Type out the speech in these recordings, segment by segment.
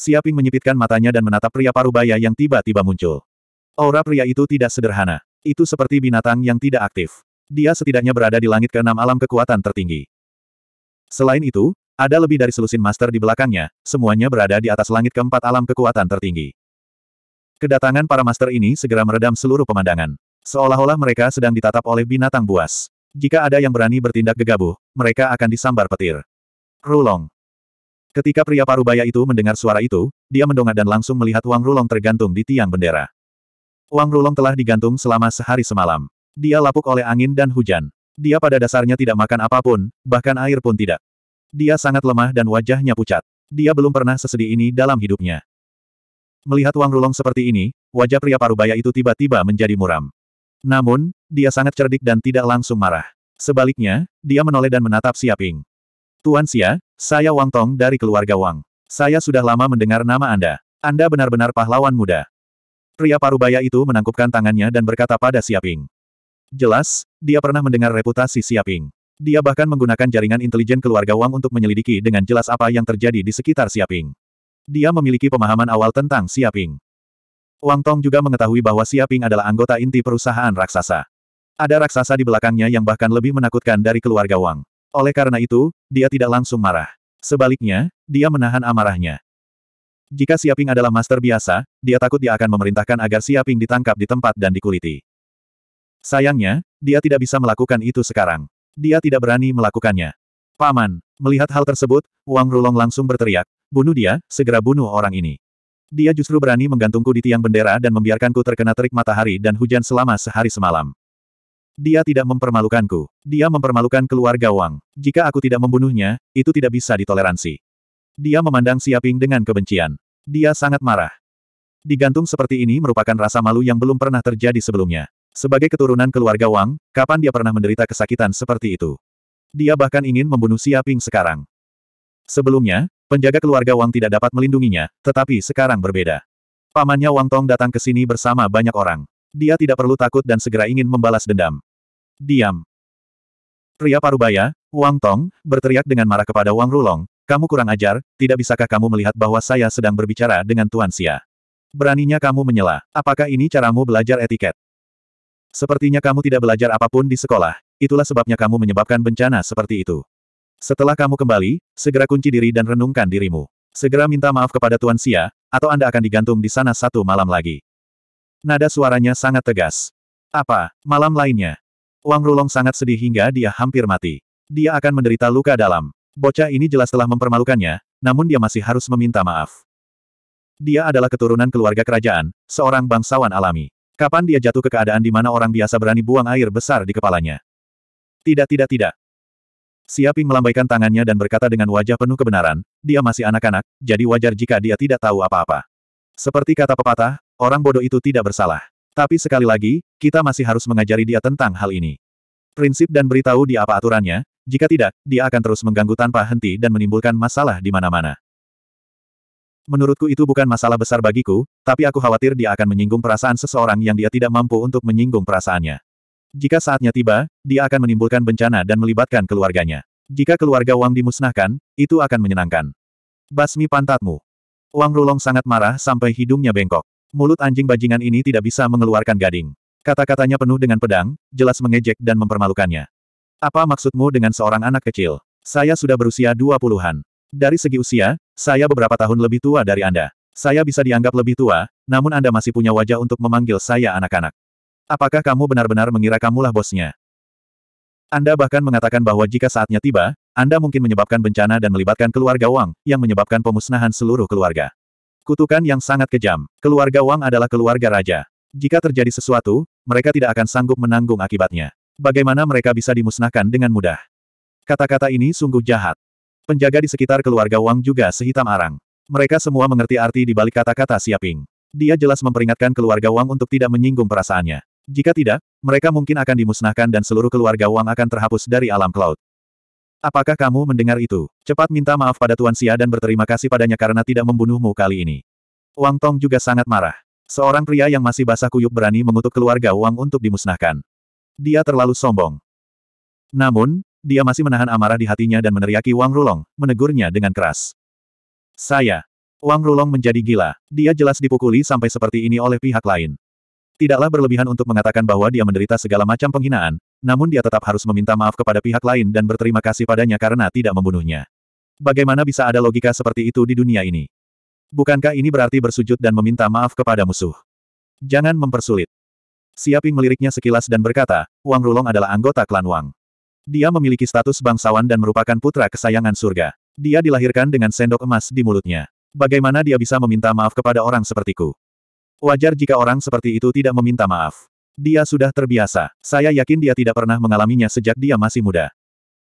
Siaping menyipitkan matanya dan menatap pria parubaya yang tiba-tiba muncul. Aura pria itu tidak sederhana. Itu seperti binatang yang tidak aktif. Dia setidaknya berada di langit keenam alam kekuatan tertinggi. Selain itu, ada lebih dari selusin master di belakangnya, semuanya berada di atas langit keempat alam kekuatan tertinggi. Kedatangan para master ini segera meredam seluruh pemandangan. Seolah-olah mereka sedang ditatap oleh binatang buas. Jika ada yang berani bertindak gegabah, mereka akan disambar petir. Rulong. Ketika pria parubaya itu mendengar suara itu, dia mendongak dan langsung melihat Wang Rulong tergantung di tiang bendera. Wang Rulong telah digantung selama sehari semalam. Dia lapuk oleh angin dan hujan. Dia pada dasarnya tidak makan apapun, bahkan air pun tidak. Dia sangat lemah dan wajahnya pucat. Dia belum pernah sesedih ini dalam hidupnya. Melihat Wang Rulong seperti ini, wajah pria parubaya itu tiba-tiba menjadi muram. Namun, dia sangat cerdik dan tidak langsung marah. Sebaliknya, dia menoleh dan menatap Siaping. Tuan Xia, saya Wang Tong dari keluarga Wang. Saya sudah lama mendengar nama Anda. Anda benar-benar pahlawan muda. Pria parubaya itu menangkupkan tangannya dan berkata pada Siaping. Jelas, dia pernah mendengar reputasi Siaping. Dia bahkan menggunakan jaringan intelijen keluarga Wang untuk menyelidiki dengan jelas apa yang terjadi di sekitar Siaping. Dia memiliki pemahaman awal tentang Siaping. Wang Tong juga mengetahui bahwa Siaping adalah anggota inti perusahaan raksasa. Ada raksasa di belakangnya yang bahkan lebih menakutkan dari keluarga Wang. Oleh karena itu, dia tidak langsung marah. Sebaliknya, dia menahan amarahnya. Jika Siaping adalah master biasa, dia takut dia akan memerintahkan agar Siaping ditangkap di tempat dan dikuliti. Sayangnya, dia tidak bisa melakukan itu sekarang. Dia tidak berani melakukannya. Paman, melihat hal tersebut, Wang Rulong langsung berteriak, bunuh dia, segera bunuh orang ini. Dia justru berani menggantungku di tiang bendera dan membiarkanku terkena terik matahari dan hujan selama sehari semalam. Dia tidak mempermalukanku. Dia mempermalukan keluarga Wang. Jika aku tidak membunuhnya, itu tidak bisa ditoleransi. Dia memandang Siaping dengan kebencian. Dia sangat marah. Digantung seperti ini merupakan rasa malu yang belum pernah terjadi sebelumnya. Sebagai keturunan keluarga Wang, kapan dia pernah menderita kesakitan seperti itu? Dia bahkan ingin membunuh Siaping sekarang. Sebelumnya, penjaga keluarga Wang tidak dapat melindunginya, tetapi sekarang berbeda. Pamannya Wang Tong datang ke sini bersama banyak orang. Dia tidak perlu takut dan segera ingin membalas dendam. Diam. Pria parubaya, Wang Tong, berteriak dengan marah kepada Wang Rulong, kamu kurang ajar, tidak bisakah kamu melihat bahwa saya sedang berbicara dengan Tuan Xia? Beraninya kamu menyela, apakah ini caramu belajar etiket? Sepertinya kamu tidak belajar apapun di sekolah, itulah sebabnya kamu menyebabkan bencana seperti itu. Setelah kamu kembali, segera kunci diri dan renungkan dirimu. Segera minta maaf kepada Tuan Xia, atau Anda akan digantung di sana satu malam lagi. Nada suaranya sangat tegas. Apa, malam lainnya, Wang Rulong sangat sedih hingga dia hampir mati. Dia akan menderita luka dalam. Bocah ini jelas telah mempermalukannya, namun dia masih harus meminta maaf. Dia adalah keturunan keluarga kerajaan, seorang bangsawan alami. Kapan dia jatuh ke keadaan di mana orang biasa berani buang air besar di kepalanya? Tidak tidak tidak. Siaping melambaikan tangannya dan berkata dengan wajah penuh kebenaran, dia masih anak-anak, jadi wajar jika dia tidak tahu apa-apa. Seperti kata pepatah, orang bodoh itu tidak bersalah. Tapi sekali lagi, kita masih harus mengajari dia tentang hal ini. Prinsip dan beritahu dia apa aturannya, jika tidak, dia akan terus mengganggu tanpa henti dan menimbulkan masalah di mana-mana. Menurutku itu bukan masalah besar bagiku, tapi aku khawatir dia akan menyinggung perasaan seseorang yang dia tidak mampu untuk menyinggung perasaannya. Jika saatnya tiba, dia akan menimbulkan bencana dan melibatkan keluarganya. Jika keluarga Wang dimusnahkan, itu akan menyenangkan. Basmi pantatmu. Wang Rulong sangat marah sampai hidungnya bengkok. Mulut anjing bajingan ini tidak bisa mengeluarkan gading. Kata-katanya penuh dengan pedang, jelas mengejek dan mempermalukannya. Apa maksudmu dengan seorang anak kecil? Saya sudah berusia dua puluhan. Dari segi usia, saya beberapa tahun lebih tua dari Anda. Saya bisa dianggap lebih tua, namun Anda masih punya wajah untuk memanggil saya anak-anak. Apakah kamu benar-benar mengira kamulah bosnya? Anda bahkan mengatakan bahwa jika saatnya tiba, Anda mungkin menyebabkan bencana dan melibatkan keluarga Wang, yang menyebabkan pemusnahan seluruh keluarga. Kutukan yang sangat kejam. Keluarga Wang adalah keluarga raja. Jika terjadi sesuatu, mereka tidak akan sanggup menanggung akibatnya. Bagaimana mereka bisa dimusnahkan dengan mudah? Kata-kata ini sungguh jahat. Penjaga di sekitar keluarga Wang juga sehitam arang. Mereka semua mengerti arti di balik kata-kata Siaping. Dia jelas memperingatkan keluarga Wang untuk tidak menyinggung perasaannya. Jika tidak, mereka mungkin akan dimusnahkan dan seluruh keluarga Wang akan terhapus dari alam cloud. Apakah kamu mendengar itu? Cepat minta maaf pada Tuan Xia dan berterima kasih padanya karena tidak membunuhmu kali ini. Wang Tong juga sangat marah. Seorang pria yang masih basah kuyup berani mengutuk keluarga Wang untuk dimusnahkan. Dia terlalu sombong. Namun, dia masih menahan amarah di hatinya dan meneriaki Wang Rulong, menegurnya dengan keras. Saya. Wang Rulong menjadi gila. Dia jelas dipukuli sampai seperti ini oleh pihak lain. Tidaklah berlebihan untuk mengatakan bahwa dia menderita segala macam penghinaan, namun dia tetap harus meminta maaf kepada pihak lain dan berterima kasih padanya karena tidak membunuhnya. Bagaimana bisa ada logika seperti itu di dunia ini? Bukankah ini berarti bersujud dan meminta maaf kepada musuh? Jangan mempersulit. Siaping meliriknya sekilas dan berkata, Wang Rulong adalah anggota klan Wang. Dia memiliki status bangsawan dan merupakan putra kesayangan surga. Dia dilahirkan dengan sendok emas di mulutnya. Bagaimana dia bisa meminta maaf kepada orang sepertiku? Wajar jika orang seperti itu tidak meminta maaf. Dia sudah terbiasa. Saya yakin dia tidak pernah mengalaminya sejak dia masih muda.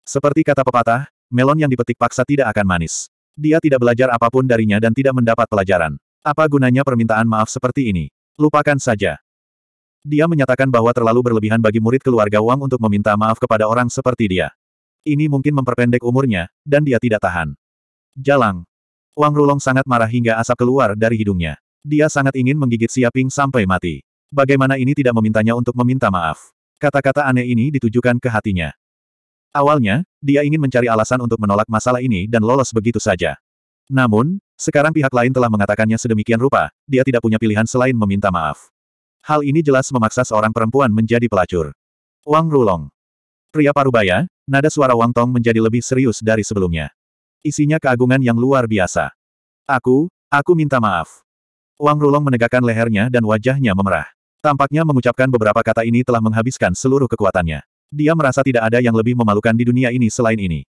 Seperti kata pepatah, melon yang dipetik paksa tidak akan manis. Dia tidak belajar apapun darinya dan tidak mendapat pelajaran. Apa gunanya permintaan maaf seperti ini? Lupakan saja. Dia menyatakan bahwa terlalu berlebihan bagi murid keluarga Wang untuk meminta maaf kepada orang seperti dia. Ini mungkin memperpendek umurnya, dan dia tidak tahan. Jalang. Wang Rulong sangat marah hingga asap keluar dari hidungnya. Dia sangat ingin menggigit Siaping sampai mati. Bagaimana ini tidak memintanya untuk meminta maaf? Kata-kata aneh ini ditujukan ke hatinya. Awalnya, dia ingin mencari alasan untuk menolak masalah ini dan lolos begitu saja. Namun, sekarang pihak lain telah mengatakannya sedemikian rupa, dia tidak punya pilihan selain meminta maaf. Hal ini jelas memaksa seorang perempuan menjadi pelacur. Wang Rulong. Pria parubaya, nada suara Wang Tong menjadi lebih serius dari sebelumnya. Isinya keagungan yang luar biasa. Aku, aku minta maaf. Wang Rulong menegakkan lehernya dan wajahnya memerah. Tampaknya mengucapkan beberapa kata ini telah menghabiskan seluruh kekuatannya. Dia merasa tidak ada yang lebih memalukan di dunia ini selain ini.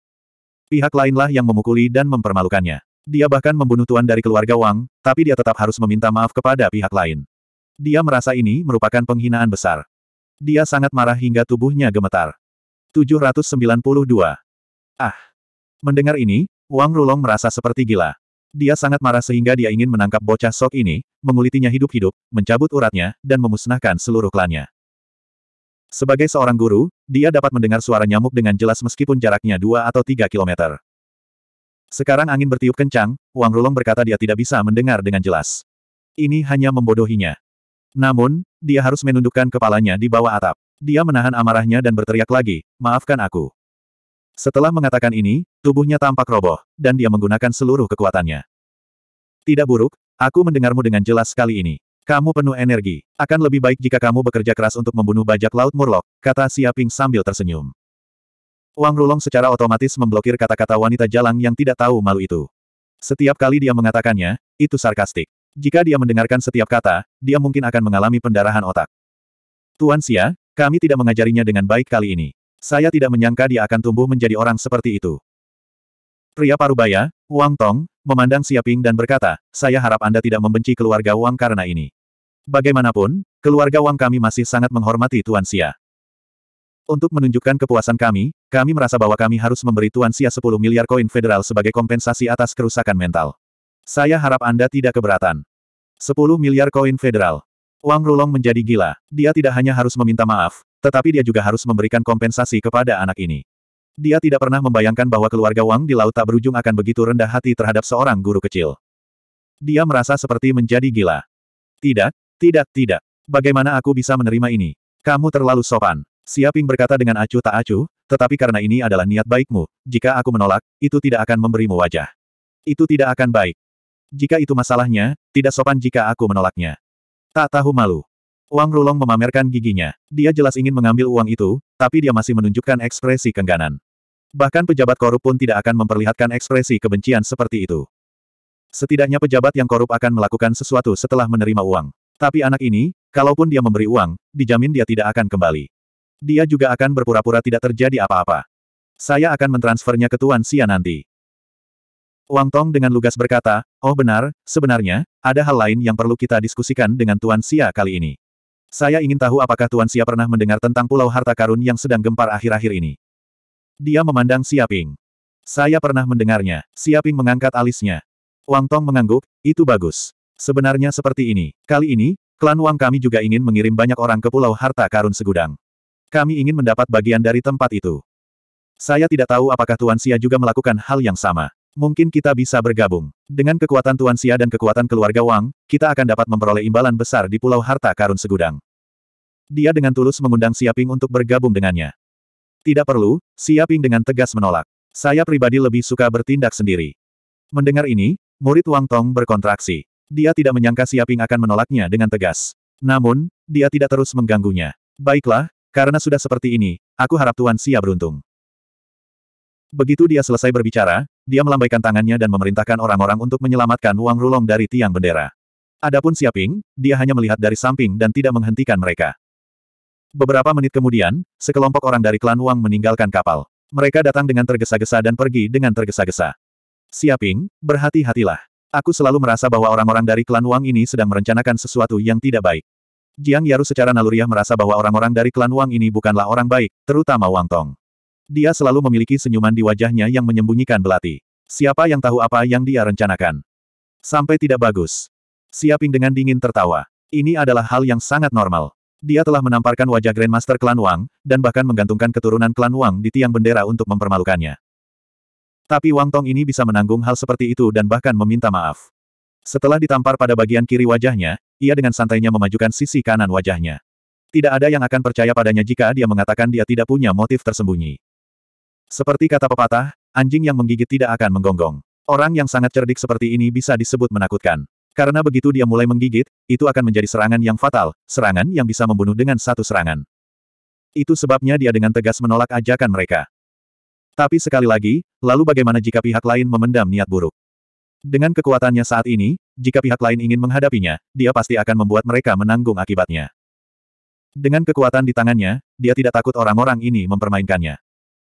Pihak lainlah yang memukuli dan mempermalukannya. Dia bahkan membunuh tuan dari keluarga Wang, tapi dia tetap harus meminta maaf kepada pihak lain. Dia merasa ini merupakan penghinaan besar. Dia sangat marah hingga tubuhnya gemetar. 792. Ah. Mendengar ini, Wang Rulong merasa seperti gila. Dia sangat marah sehingga dia ingin menangkap bocah sok ini, mengulitinya hidup-hidup, mencabut uratnya, dan memusnahkan seluruh klannya. Sebagai seorang guru, dia dapat mendengar suara nyamuk dengan jelas meskipun jaraknya dua atau tiga kilometer. Sekarang angin bertiup kencang, Wang Rulong berkata dia tidak bisa mendengar dengan jelas. Ini hanya membodohinya. Namun, dia harus menundukkan kepalanya di bawah atap. Dia menahan amarahnya dan berteriak lagi, maafkan aku. Setelah mengatakan ini, tubuhnya tampak roboh, dan dia menggunakan seluruh kekuatannya. Tidak buruk, aku mendengarmu dengan jelas kali ini. Kamu penuh energi. Akan lebih baik jika kamu bekerja keras untuk membunuh bajak laut Murlok," kata Siaping sambil tersenyum. Wang Rulong secara otomatis memblokir kata-kata wanita jalang yang tidak tahu malu itu. Setiap kali dia mengatakannya, itu sarkastik. Jika dia mendengarkan setiap kata, dia mungkin akan mengalami pendarahan otak. Tuan Xia, kami tidak mengajarinya dengan baik kali ini. Saya tidak menyangka dia akan tumbuh menjadi orang seperti itu. Pria Parubaya, Wang Tong, memandang Siaping dan berkata, saya harap Anda tidak membenci keluarga Wang karena ini. Bagaimanapun, keluarga Wang kami masih sangat menghormati Tuan Xia. Untuk menunjukkan kepuasan kami, kami merasa bahwa kami harus memberi Tuan Xia 10 miliar koin federal sebagai kompensasi atas kerusakan mental. Saya harap Anda tidak keberatan. 10 miliar koin federal. Wang Rulong menjadi gila. Dia tidak hanya harus meminta maaf, tetapi dia juga harus memberikan kompensasi kepada anak ini. Dia tidak pernah membayangkan bahwa keluarga Wang di laut tak berujung akan begitu rendah hati terhadap seorang guru kecil. Dia merasa seperti menjadi gila. Tidak, tidak, tidak. Bagaimana aku bisa menerima ini? Kamu terlalu sopan. Siaping berkata dengan acuh tak acuh, tetapi karena ini adalah niat baikmu, jika aku menolak, itu tidak akan memberimu wajah. Itu tidak akan baik. Jika itu masalahnya, tidak sopan jika aku menolaknya. Tak tahu malu. Wang Rulong memamerkan giginya. Dia jelas ingin mengambil uang itu, tapi dia masih menunjukkan ekspresi kengganan. Bahkan pejabat korup pun tidak akan memperlihatkan ekspresi kebencian seperti itu. Setidaknya pejabat yang korup akan melakukan sesuatu setelah menerima uang. Tapi anak ini, kalaupun dia memberi uang, dijamin dia tidak akan kembali. Dia juga akan berpura-pura tidak terjadi apa-apa. Saya akan mentransfernya ke Tuan Sia nanti. Wang Tong dengan lugas berkata, Oh benar, sebenarnya, ada hal lain yang perlu kita diskusikan dengan Tuan Xia kali ini. Saya ingin tahu apakah Tuan Xia pernah mendengar tentang pulau harta karun yang sedang gempar akhir-akhir ini. Dia memandang Xia Ping. Saya pernah mendengarnya. Xia Ping mengangkat alisnya. Wang Tong mengangguk, itu bagus. Sebenarnya seperti ini. Kali ini, klan Wang kami juga ingin mengirim banyak orang ke pulau harta karun segudang. Kami ingin mendapat bagian dari tempat itu. Saya tidak tahu apakah Tuan Xia juga melakukan hal yang sama. Mungkin kita bisa bergabung. Dengan kekuatan Tuan Xia dan kekuatan keluarga Wang, kita akan dapat memperoleh imbalan besar di Pulau Harta Karun Segudang. Dia dengan tulus mengundang Siaping untuk bergabung dengannya. Tidak perlu, Siaping dengan tegas menolak. Saya pribadi lebih suka bertindak sendiri. Mendengar ini, murid Wang Tong berkontraksi. Dia tidak menyangka Siaping akan menolaknya dengan tegas. Namun, dia tidak terus mengganggunya. Baiklah, karena sudah seperti ini, aku harap Tuan Xia beruntung. Begitu dia selesai berbicara, dia melambaikan tangannya dan memerintahkan orang-orang untuk menyelamatkan Wang Rulong dari tiang bendera. Adapun Siaping, dia hanya melihat dari samping dan tidak menghentikan mereka. Beberapa menit kemudian, sekelompok orang dari klan Wang meninggalkan kapal. Mereka datang dengan tergesa-gesa dan pergi dengan tergesa-gesa. Siaping, berhati-hatilah. Aku selalu merasa bahwa orang-orang dari klan Wang ini sedang merencanakan sesuatu yang tidak baik. Jiang Yaru secara naluriah merasa bahwa orang-orang dari klan Wang ini bukanlah orang baik, terutama Wang Tong. Dia selalu memiliki senyuman di wajahnya yang menyembunyikan belati. Siapa yang tahu apa yang dia rencanakan? Sampai tidak bagus. Siaping dengan dingin tertawa. Ini adalah hal yang sangat normal. Dia telah menamparkan wajah Grandmaster Klan Wang, dan bahkan menggantungkan keturunan Klan Wang di tiang bendera untuk mempermalukannya. Tapi Wang Tong ini bisa menanggung hal seperti itu dan bahkan meminta maaf. Setelah ditampar pada bagian kiri wajahnya, ia dengan santainya memajukan sisi kanan wajahnya. Tidak ada yang akan percaya padanya jika dia mengatakan dia tidak punya motif tersembunyi. Seperti kata pepatah, anjing yang menggigit tidak akan menggonggong. Orang yang sangat cerdik seperti ini bisa disebut menakutkan. Karena begitu dia mulai menggigit, itu akan menjadi serangan yang fatal, serangan yang bisa membunuh dengan satu serangan. Itu sebabnya dia dengan tegas menolak ajakan mereka. Tapi sekali lagi, lalu bagaimana jika pihak lain memendam niat buruk? Dengan kekuatannya saat ini, jika pihak lain ingin menghadapinya, dia pasti akan membuat mereka menanggung akibatnya. Dengan kekuatan di tangannya, dia tidak takut orang-orang ini mempermainkannya.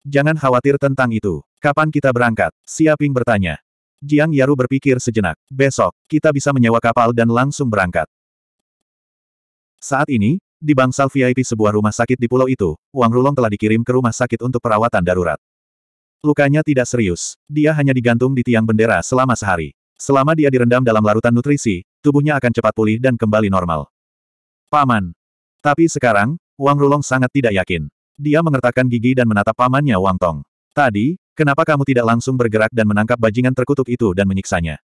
Jangan khawatir tentang itu. Kapan kita berangkat? Siaping bertanya. Jiang Yaru berpikir sejenak. Besok, kita bisa menyewa kapal dan langsung berangkat. Saat ini, di bangsal VIP sebuah rumah sakit di pulau itu, Wang Rulong telah dikirim ke rumah sakit untuk perawatan darurat. Lukanya tidak serius. Dia hanya digantung di tiang bendera selama sehari. Selama dia direndam dalam larutan nutrisi, tubuhnya akan cepat pulih dan kembali normal. Paman. Tapi sekarang, Wang Rulong sangat tidak yakin. Dia mengertakkan gigi dan menatap pamannya Wang Tong. Tadi, kenapa kamu tidak langsung bergerak dan menangkap bajingan terkutuk itu dan menyiksanya?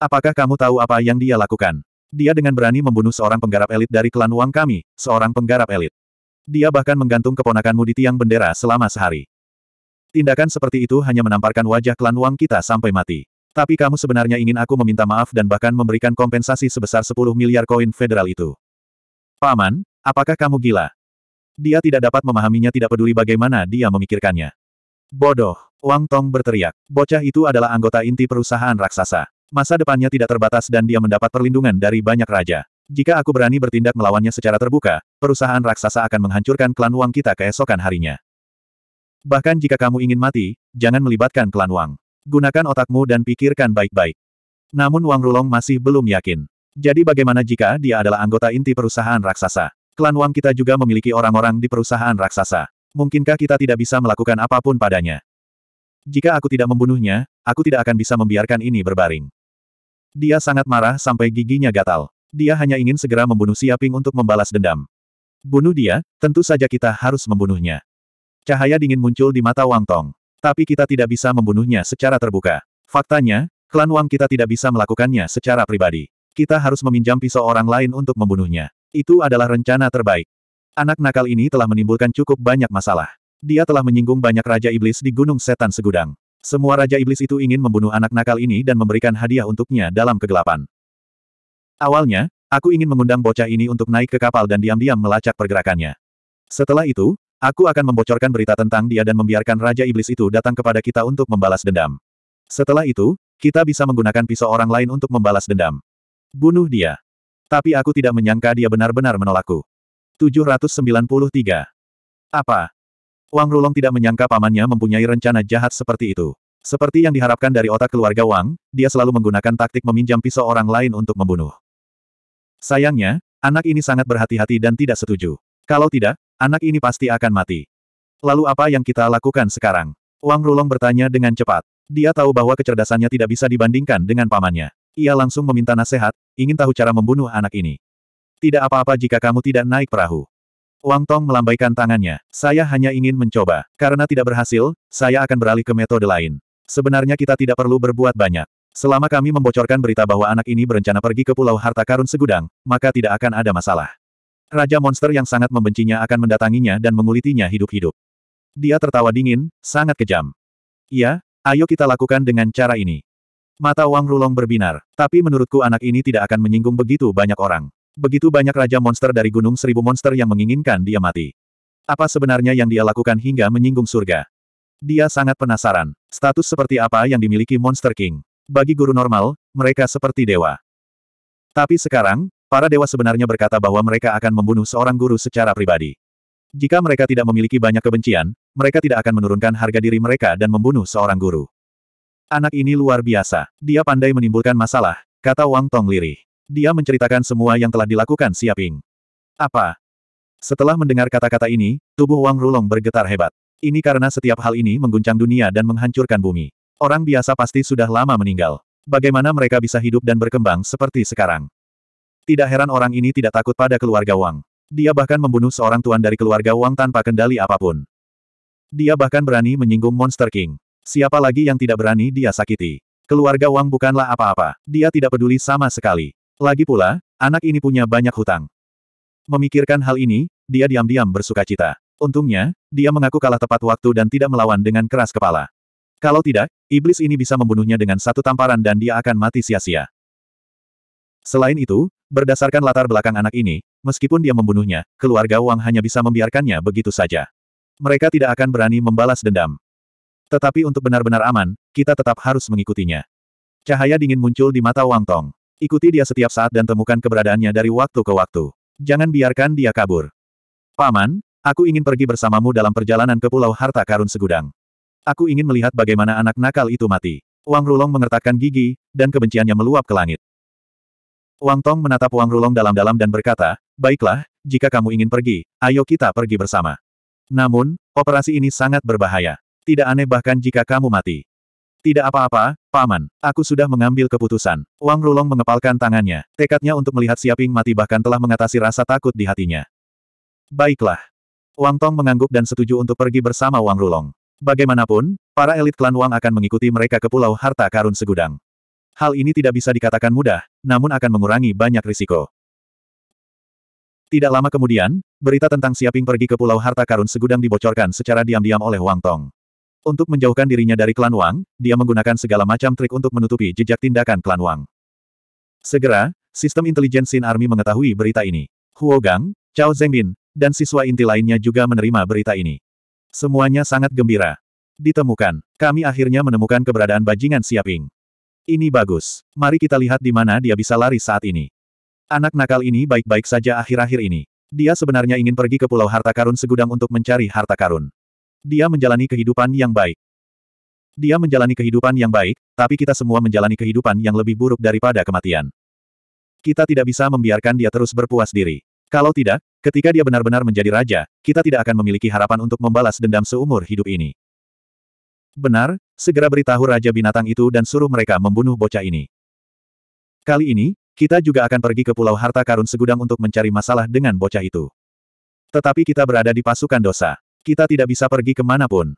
Apakah kamu tahu apa yang dia lakukan? Dia dengan berani membunuh seorang penggarap elit dari klan Wang kami, seorang penggarap elit. Dia bahkan menggantung keponakanmu di tiang bendera selama sehari. Tindakan seperti itu hanya menamparkan wajah klan Wang kita sampai mati. Tapi kamu sebenarnya ingin aku meminta maaf dan bahkan memberikan kompensasi sebesar 10 miliar koin federal itu. Paman, apakah kamu gila? Dia tidak dapat memahaminya tidak peduli bagaimana dia memikirkannya. Bodoh, Wang Tong berteriak. Bocah itu adalah anggota inti perusahaan raksasa. Masa depannya tidak terbatas dan dia mendapat perlindungan dari banyak raja. Jika aku berani bertindak melawannya secara terbuka, perusahaan raksasa akan menghancurkan klan Wang kita keesokan harinya. Bahkan jika kamu ingin mati, jangan melibatkan klan Wang. Gunakan otakmu dan pikirkan baik-baik. Namun Wang Rulong masih belum yakin. Jadi bagaimana jika dia adalah anggota inti perusahaan raksasa? Klan Wang kita juga memiliki orang-orang di perusahaan raksasa. Mungkinkah kita tidak bisa melakukan apapun padanya? Jika aku tidak membunuhnya, aku tidak akan bisa membiarkan ini berbaring. Dia sangat marah sampai giginya gatal. Dia hanya ingin segera membunuh Siaping untuk membalas dendam. Bunuh dia, tentu saja kita harus membunuhnya. Cahaya dingin muncul di mata Wang Tong. Tapi kita tidak bisa membunuhnya secara terbuka. Faktanya, klan Wang kita tidak bisa melakukannya secara pribadi. Kita harus meminjam pisau orang lain untuk membunuhnya. Itu adalah rencana terbaik. Anak nakal ini telah menimbulkan cukup banyak masalah. Dia telah menyinggung banyak raja iblis di Gunung Setan Segudang. Semua raja iblis itu ingin membunuh anak nakal ini dan memberikan hadiah untuknya dalam kegelapan. Awalnya, aku ingin mengundang bocah ini untuk naik ke kapal dan diam-diam melacak pergerakannya. Setelah itu, aku akan membocorkan berita tentang dia dan membiarkan raja iblis itu datang kepada kita untuk membalas dendam. Setelah itu, kita bisa menggunakan pisau orang lain untuk membalas dendam. Bunuh dia. Tapi aku tidak menyangka dia benar-benar menolakku. 793. Apa? Wang Rulong tidak menyangka pamannya mempunyai rencana jahat seperti itu. Seperti yang diharapkan dari otak keluarga Wang, dia selalu menggunakan taktik meminjam pisau orang lain untuk membunuh. Sayangnya, anak ini sangat berhati-hati dan tidak setuju. Kalau tidak, anak ini pasti akan mati. Lalu apa yang kita lakukan sekarang? Wang Rulong bertanya dengan cepat. Dia tahu bahwa kecerdasannya tidak bisa dibandingkan dengan pamannya. Ia langsung meminta nasihat, ingin tahu cara membunuh anak ini. Tidak apa-apa jika kamu tidak naik perahu. Wang Tong melambaikan tangannya. Saya hanya ingin mencoba. Karena tidak berhasil, saya akan beralih ke metode lain. Sebenarnya kita tidak perlu berbuat banyak. Selama kami membocorkan berita bahwa anak ini berencana pergi ke Pulau Harta Karun Segudang, maka tidak akan ada masalah. Raja monster yang sangat membencinya akan mendatanginya dan mengulitinya hidup-hidup. Dia tertawa dingin, sangat kejam. Iya, ayo kita lakukan dengan cara ini. Mata Wang Rulong berbinar, tapi menurutku anak ini tidak akan menyinggung begitu banyak orang. Begitu banyak raja monster dari gunung seribu monster yang menginginkan dia mati. Apa sebenarnya yang dia lakukan hingga menyinggung surga? Dia sangat penasaran. Status seperti apa yang dimiliki Monster King? Bagi guru normal, mereka seperti dewa. Tapi sekarang, para dewa sebenarnya berkata bahwa mereka akan membunuh seorang guru secara pribadi. Jika mereka tidak memiliki banyak kebencian, mereka tidak akan menurunkan harga diri mereka dan membunuh seorang guru. Anak ini luar biasa. Dia pandai menimbulkan masalah, kata Wang Tong lirih. Dia menceritakan semua yang telah dilakukan Siaping. Apa? Setelah mendengar kata-kata ini, tubuh Wang Rulong bergetar hebat. Ini karena setiap hal ini mengguncang dunia dan menghancurkan bumi. Orang biasa pasti sudah lama meninggal. Bagaimana mereka bisa hidup dan berkembang seperti sekarang? Tidak heran orang ini tidak takut pada keluarga Wang. Dia bahkan membunuh seorang tuan dari keluarga Wang tanpa kendali apapun. Dia bahkan berani menyinggung Monster King. Siapa lagi yang tidak berani dia sakiti? Keluarga Wang bukanlah apa-apa. Dia tidak peduli sama sekali. Lagi pula, anak ini punya banyak hutang. Memikirkan hal ini, dia diam-diam bersuka cita. Untungnya, dia mengaku kalah tepat waktu dan tidak melawan dengan keras kepala. Kalau tidak, iblis ini bisa membunuhnya dengan satu tamparan dan dia akan mati sia-sia. Selain itu, berdasarkan latar belakang anak ini, meskipun dia membunuhnya, keluarga Wang hanya bisa membiarkannya begitu saja. Mereka tidak akan berani membalas dendam. Tetapi untuk benar-benar aman, kita tetap harus mengikutinya. Cahaya dingin muncul di mata Wang Tong. Ikuti dia setiap saat dan temukan keberadaannya dari waktu ke waktu. Jangan biarkan dia kabur. Paman, aku ingin pergi bersamamu dalam perjalanan ke Pulau Harta Karun Segudang. Aku ingin melihat bagaimana anak nakal itu mati. Wang Rulong mengertakkan gigi, dan kebenciannya meluap ke langit. Wang Tong menatap Wang Rulong dalam-dalam dan berkata, Baiklah, jika kamu ingin pergi, ayo kita pergi bersama. Namun, operasi ini sangat berbahaya. Tidak aneh bahkan jika kamu mati. Tidak apa-apa, Paman. Aku sudah mengambil keputusan. Wang Rulong mengepalkan tangannya. Tekadnya untuk melihat Siaping mati bahkan telah mengatasi rasa takut di hatinya. Baiklah. Wang Tong mengangguk dan setuju untuk pergi bersama Wang Rulong. Bagaimanapun, para elit klan Wang akan mengikuti mereka ke Pulau Harta Karun Segudang. Hal ini tidak bisa dikatakan mudah, namun akan mengurangi banyak risiko. Tidak lama kemudian, berita tentang Siaping pergi ke Pulau Harta Karun Segudang dibocorkan secara diam-diam oleh Wang Tong. Untuk menjauhkan dirinya dari klan Wang, dia menggunakan segala macam trik untuk menutupi jejak tindakan klan Wang. Segera, sistem intelijen Sin Army mengetahui berita ini. Huo Gang, Cao Zengbin, dan siswa inti lainnya juga menerima berita ini. Semuanya sangat gembira. Ditemukan, kami akhirnya menemukan keberadaan bajingan Siaping. Ini bagus. Mari kita lihat di mana dia bisa lari saat ini. Anak nakal ini baik-baik saja akhir-akhir ini. Dia sebenarnya ingin pergi ke Pulau Harta Karun segudang untuk mencari harta karun. Dia menjalani kehidupan yang baik. Dia menjalani kehidupan yang baik, tapi kita semua menjalani kehidupan yang lebih buruk daripada kematian. Kita tidak bisa membiarkan dia terus berpuas diri. Kalau tidak, ketika dia benar-benar menjadi raja, kita tidak akan memiliki harapan untuk membalas dendam seumur hidup ini. Benar, segera beritahu Raja Binatang itu dan suruh mereka membunuh bocah ini. Kali ini, kita juga akan pergi ke Pulau Harta Karun Segudang untuk mencari masalah dengan bocah itu. Tetapi kita berada di pasukan dosa. Kita tidak bisa pergi kemanapun.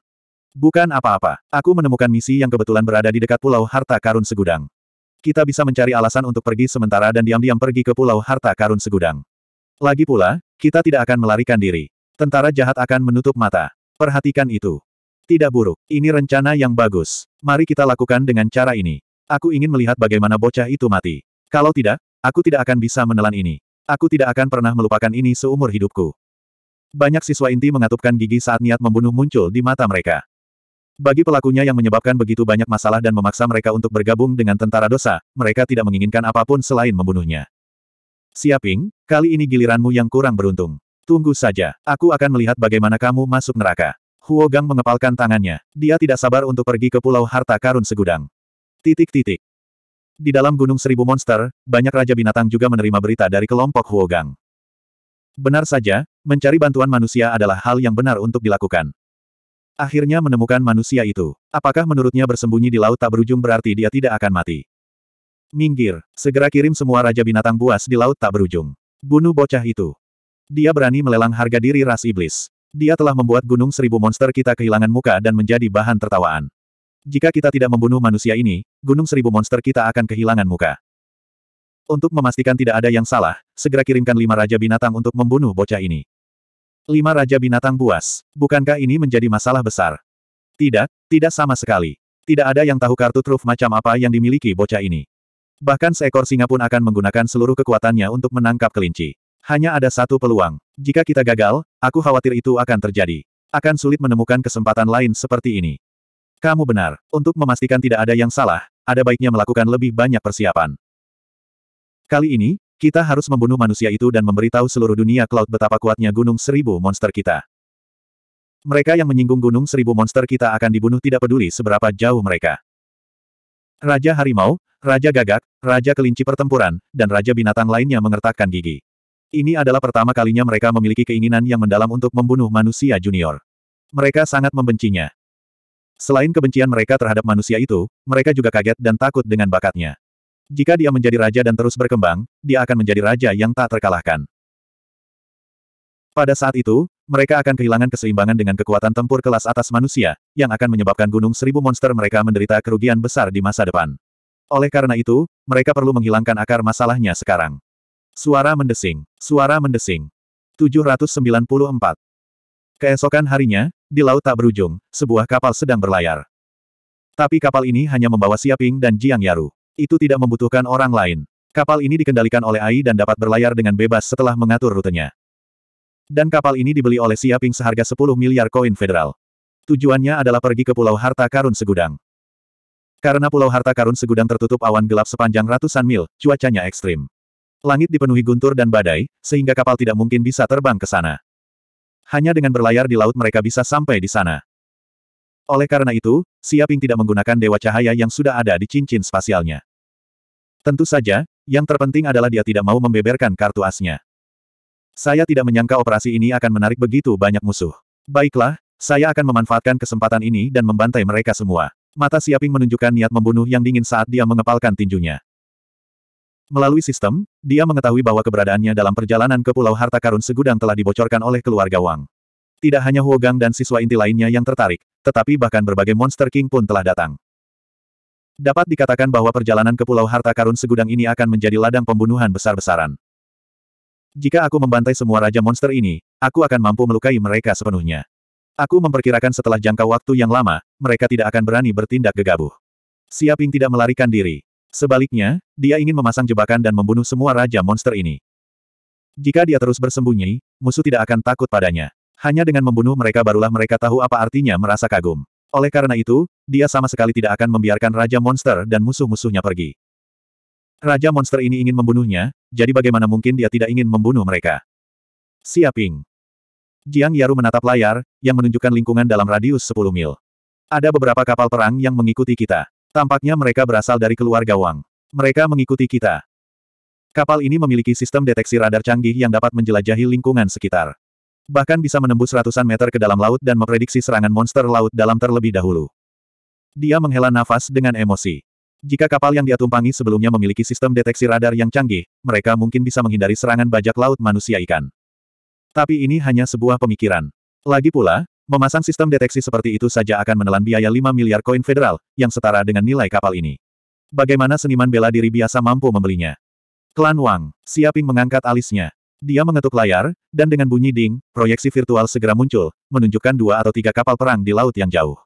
Bukan apa-apa. Aku menemukan misi yang kebetulan berada di dekat Pulau Harta Karun Segudang. Kita bisa mencari alasan untuk pergi sementara dan diam-diam pergi ke Pulau Harta Karun Segudang. Lagi pula, kita tidak akan melarikan diri. Tentara jahat akan menutup mata. Perhatikan itu. Tidak buruk. Ini rencana yang bagus. Mari kita lakukan dengan cara ini. Aku ingin melihat bagaimana bocah itu mati. Kalau tidak, aku tidak akan bisa menelan ini. Aku tidak akan pernah melupakan ini seumur hidupku. Banyak siswa inti mengatupkan gigi saat niat membunuh muncul di mata mereka. Bagi pelakunya yang menyebabkan begitu banyak masalah dan memaksa mereka untuk bergabung dengan tentara dosa, mereka tidak menginginkan apapun selain membunuhnya. Siaping, kali ini giliranmu yang kurang beruntung. Tunggu saja, aku akan melihat bagaimana kamu masuk neraka. Huo Gang mengepalkan tangannya. Dia tidak sabar untuk pergi ke Pulau Harta Karun Segudang. Titik-titik. Di dalam Gunung Seribu Monster, banyak Raja Binatang juga menerima berita dari kelompok Huo Gang. Benar saja, mencari bantuan manusia adalah hal yang benar untuk dilakukan. Akhirnya menemukan manusia itu. Apakah menurutnya bersembunyi di laut tak berujung berarti dia tidak akan mati? Minggir, segera kirim semua raja binatang buas di laut tak berujung. Bunuh bocah itu. Dia berani melelang harga diri ras iblis. Dia telah membuat gunung seribu monster kita kehilangan muka dan menjadi bahan tertawaan. Jika kita tidak membunuh manusia ini, gunung seribu monster kita akan kehilangan muka. Untuk memastikan tidak ada yang salah, segera kirimkan lima raja binatang untuk membunuh bocah ini. Lima raja binatang buas. Bukankah ini menjadi masalah besar? Tidak, tidak sama sekali. Tidak ada yang tahu kartu truf macam apa yang dimiliki bocah ini. Bahkan seekor singa pun akan menggunakan seluruh kekuatannya untuk menangkap kelinci. Hanya ada satu peluang. Jika kita gagal, aku khawatir itu akan terjadi. Akan sulit menemukan kesempatan lain seperti ini. Kamu benar. Untuk memastikan tidak ada yang salah, ada baiknya melakukan lebih banyak persiapan. Kali ini, kita harus membunuh manusia itu dan memberitahu seluruh dunia Cloud betapa kuatnya Gunung Seribu Monster kita. Mereka yang menyinggung Gunung Seribu Monster kita akan dibunuh tidak peduli seberapa jauh mereka. Raja Harimau, Raja Gagak, Raja Kelinci Pertempuran, dan Raja Binatang lainnya mengertakkan gigi. Ini adalah pertama kalinya mereka memiliki keinginan yang mendalam untuk membunuh manusia junior. Mereka sangat membencinya. Selain kebencian mereka terhadap manusia itu, mereka juga kaget dan takut dengan bakatnya. Jika dia menjadi raja dan terus berkembang, dia akan menjadi raja yang tak terkalahkan. Pada saat itu, mereka akan kehilangan keseimbangan dengan kekuatan tempur kelas atas manusia, yang akan menyebabkan gunung seribu monster mereka menderita kerugian besar di masa depan. Oleh karena itu, mereka perlu menghilangkan akar masalahnya sekarang. Suara mendesing. Suara mendesing. 794. Keesokan harinya, di laut tak berujung, sebuah kapal sedang berlayar. Tapi kapal ini hanya membawa Siaping dan Jiang Yaru. Itu tidak membutuhkan orang lain. Kapal ini dikendalikan oleh AI dan dapat berlayar dengan bebas setelah mengatur rutenya. Dan kapal ini dibeli oleh Siaping seharga 10 miliar koin federal. Tujuannya adalah pergi ke Pulau Harta Karun Segudang. Karena Pulau Harta Karun Segudang tertutup awan gelap sepanjang ratusan mil, cuacanya ekstrim. Langit dipenuhi guntur dan badai, sehingga kapal tidak mungkin bisa terbang ke sana. Hanya dengan berlayar di laut mereka bisa sampai di sana. Oleh karena itu, Siaping tidak menggunakan dewa cahaya yang sudah ada di cincin spasialnya. Tentu saja, yang terpenting adalah dia tidak mau membeberkan kartu asnya. Saya tidak menyangka operasi ini akan menarik begitu banyak musuh. Baiklah, saya akan memanfaatkan kesempatan ini dan membantai mereka semua. Mata Siaping menunjukkan niat membunuh yang dingin saat dia mengepalkan tinjunya. Melalui sistem, dia mengetahui bahwa keberadaannya dalam perjalanan ke Pulau Harta Karun Segudang telah dibocorkan oleh keluarga Wang. Tidak hanya Huogang dan siswa inti lainnya yang tertarik, tetapi bahkan berbagai monster king pun telah datang. Dapat dikatakan bahwa perjalanan ke Pulau Harta Karun segudang ini akan menjadi ladang pembunuhan besar-besaran. Jika aku membantai semua raja monster ini, aku akan mampu melukai mereka sepenuhnya. Aku memperkirakan setelah jangka waktu yang lama, mereka tidak akan berani bertindak gegabah. Siaping tidak melarikan diri. Sebaliknya, dia ingin memasang jebakan dan membunuh semua raja monster ini. Jika dia terus bersembunyi, musuh tidak akan takut padanya. Hanya dengan membunuh mereka barulah mereka tahu apa artinya merasa kagum. Oleh karena itu, dia sama sekali tidak akan membiarkan Raja Monster dan musuh-musuhnya pergi. Raja Monster ini ingin membunuhnya, jadi bagaimana mungkin dia tidak ingin membunuh mereka? Siaping. Jiang Yaru menatap layar, yang menunjukkan lingkungan dalam radius 10 mil. Ada beberapa kapal perang yang mengikuti kita. Tampaknya mereka berasal dari keluarga Wang. Mereka mengikuti kita. Kapal ini memiliki sistem deteksi radar canggih yang dapat menjelajahi lingkungan sekitar. Bahkan bisa menembus ratusan meter ke dalam laut dan memprediksi serangan monster laut dalam terlebih dahulu. Dia menghela nafas dengan emosi. Jika kapal yang dia tumpangi sebelumnya memiliki sistem deteksi radar yang canggih, mereka mungkin bisa menghindari serangan bajak laut manusia ikan. Tapi ini hanya sebuah pemikiran. Lagi pula, memasang sistem deteksi seperti itu saja akan menelan biaya 5 miliar koin federal, yang setara dengan nilai kapal ini. Bagaimana seniman bela diri biasa mampu membelinya? Klan Wang, Siaping mengangkat alisnya. Dia mengetuk layar, dan dengan bunyi ding, proyeksi virtual segera muncul, menunjukkan dua atau tiga kapal perang di laut yang jauh.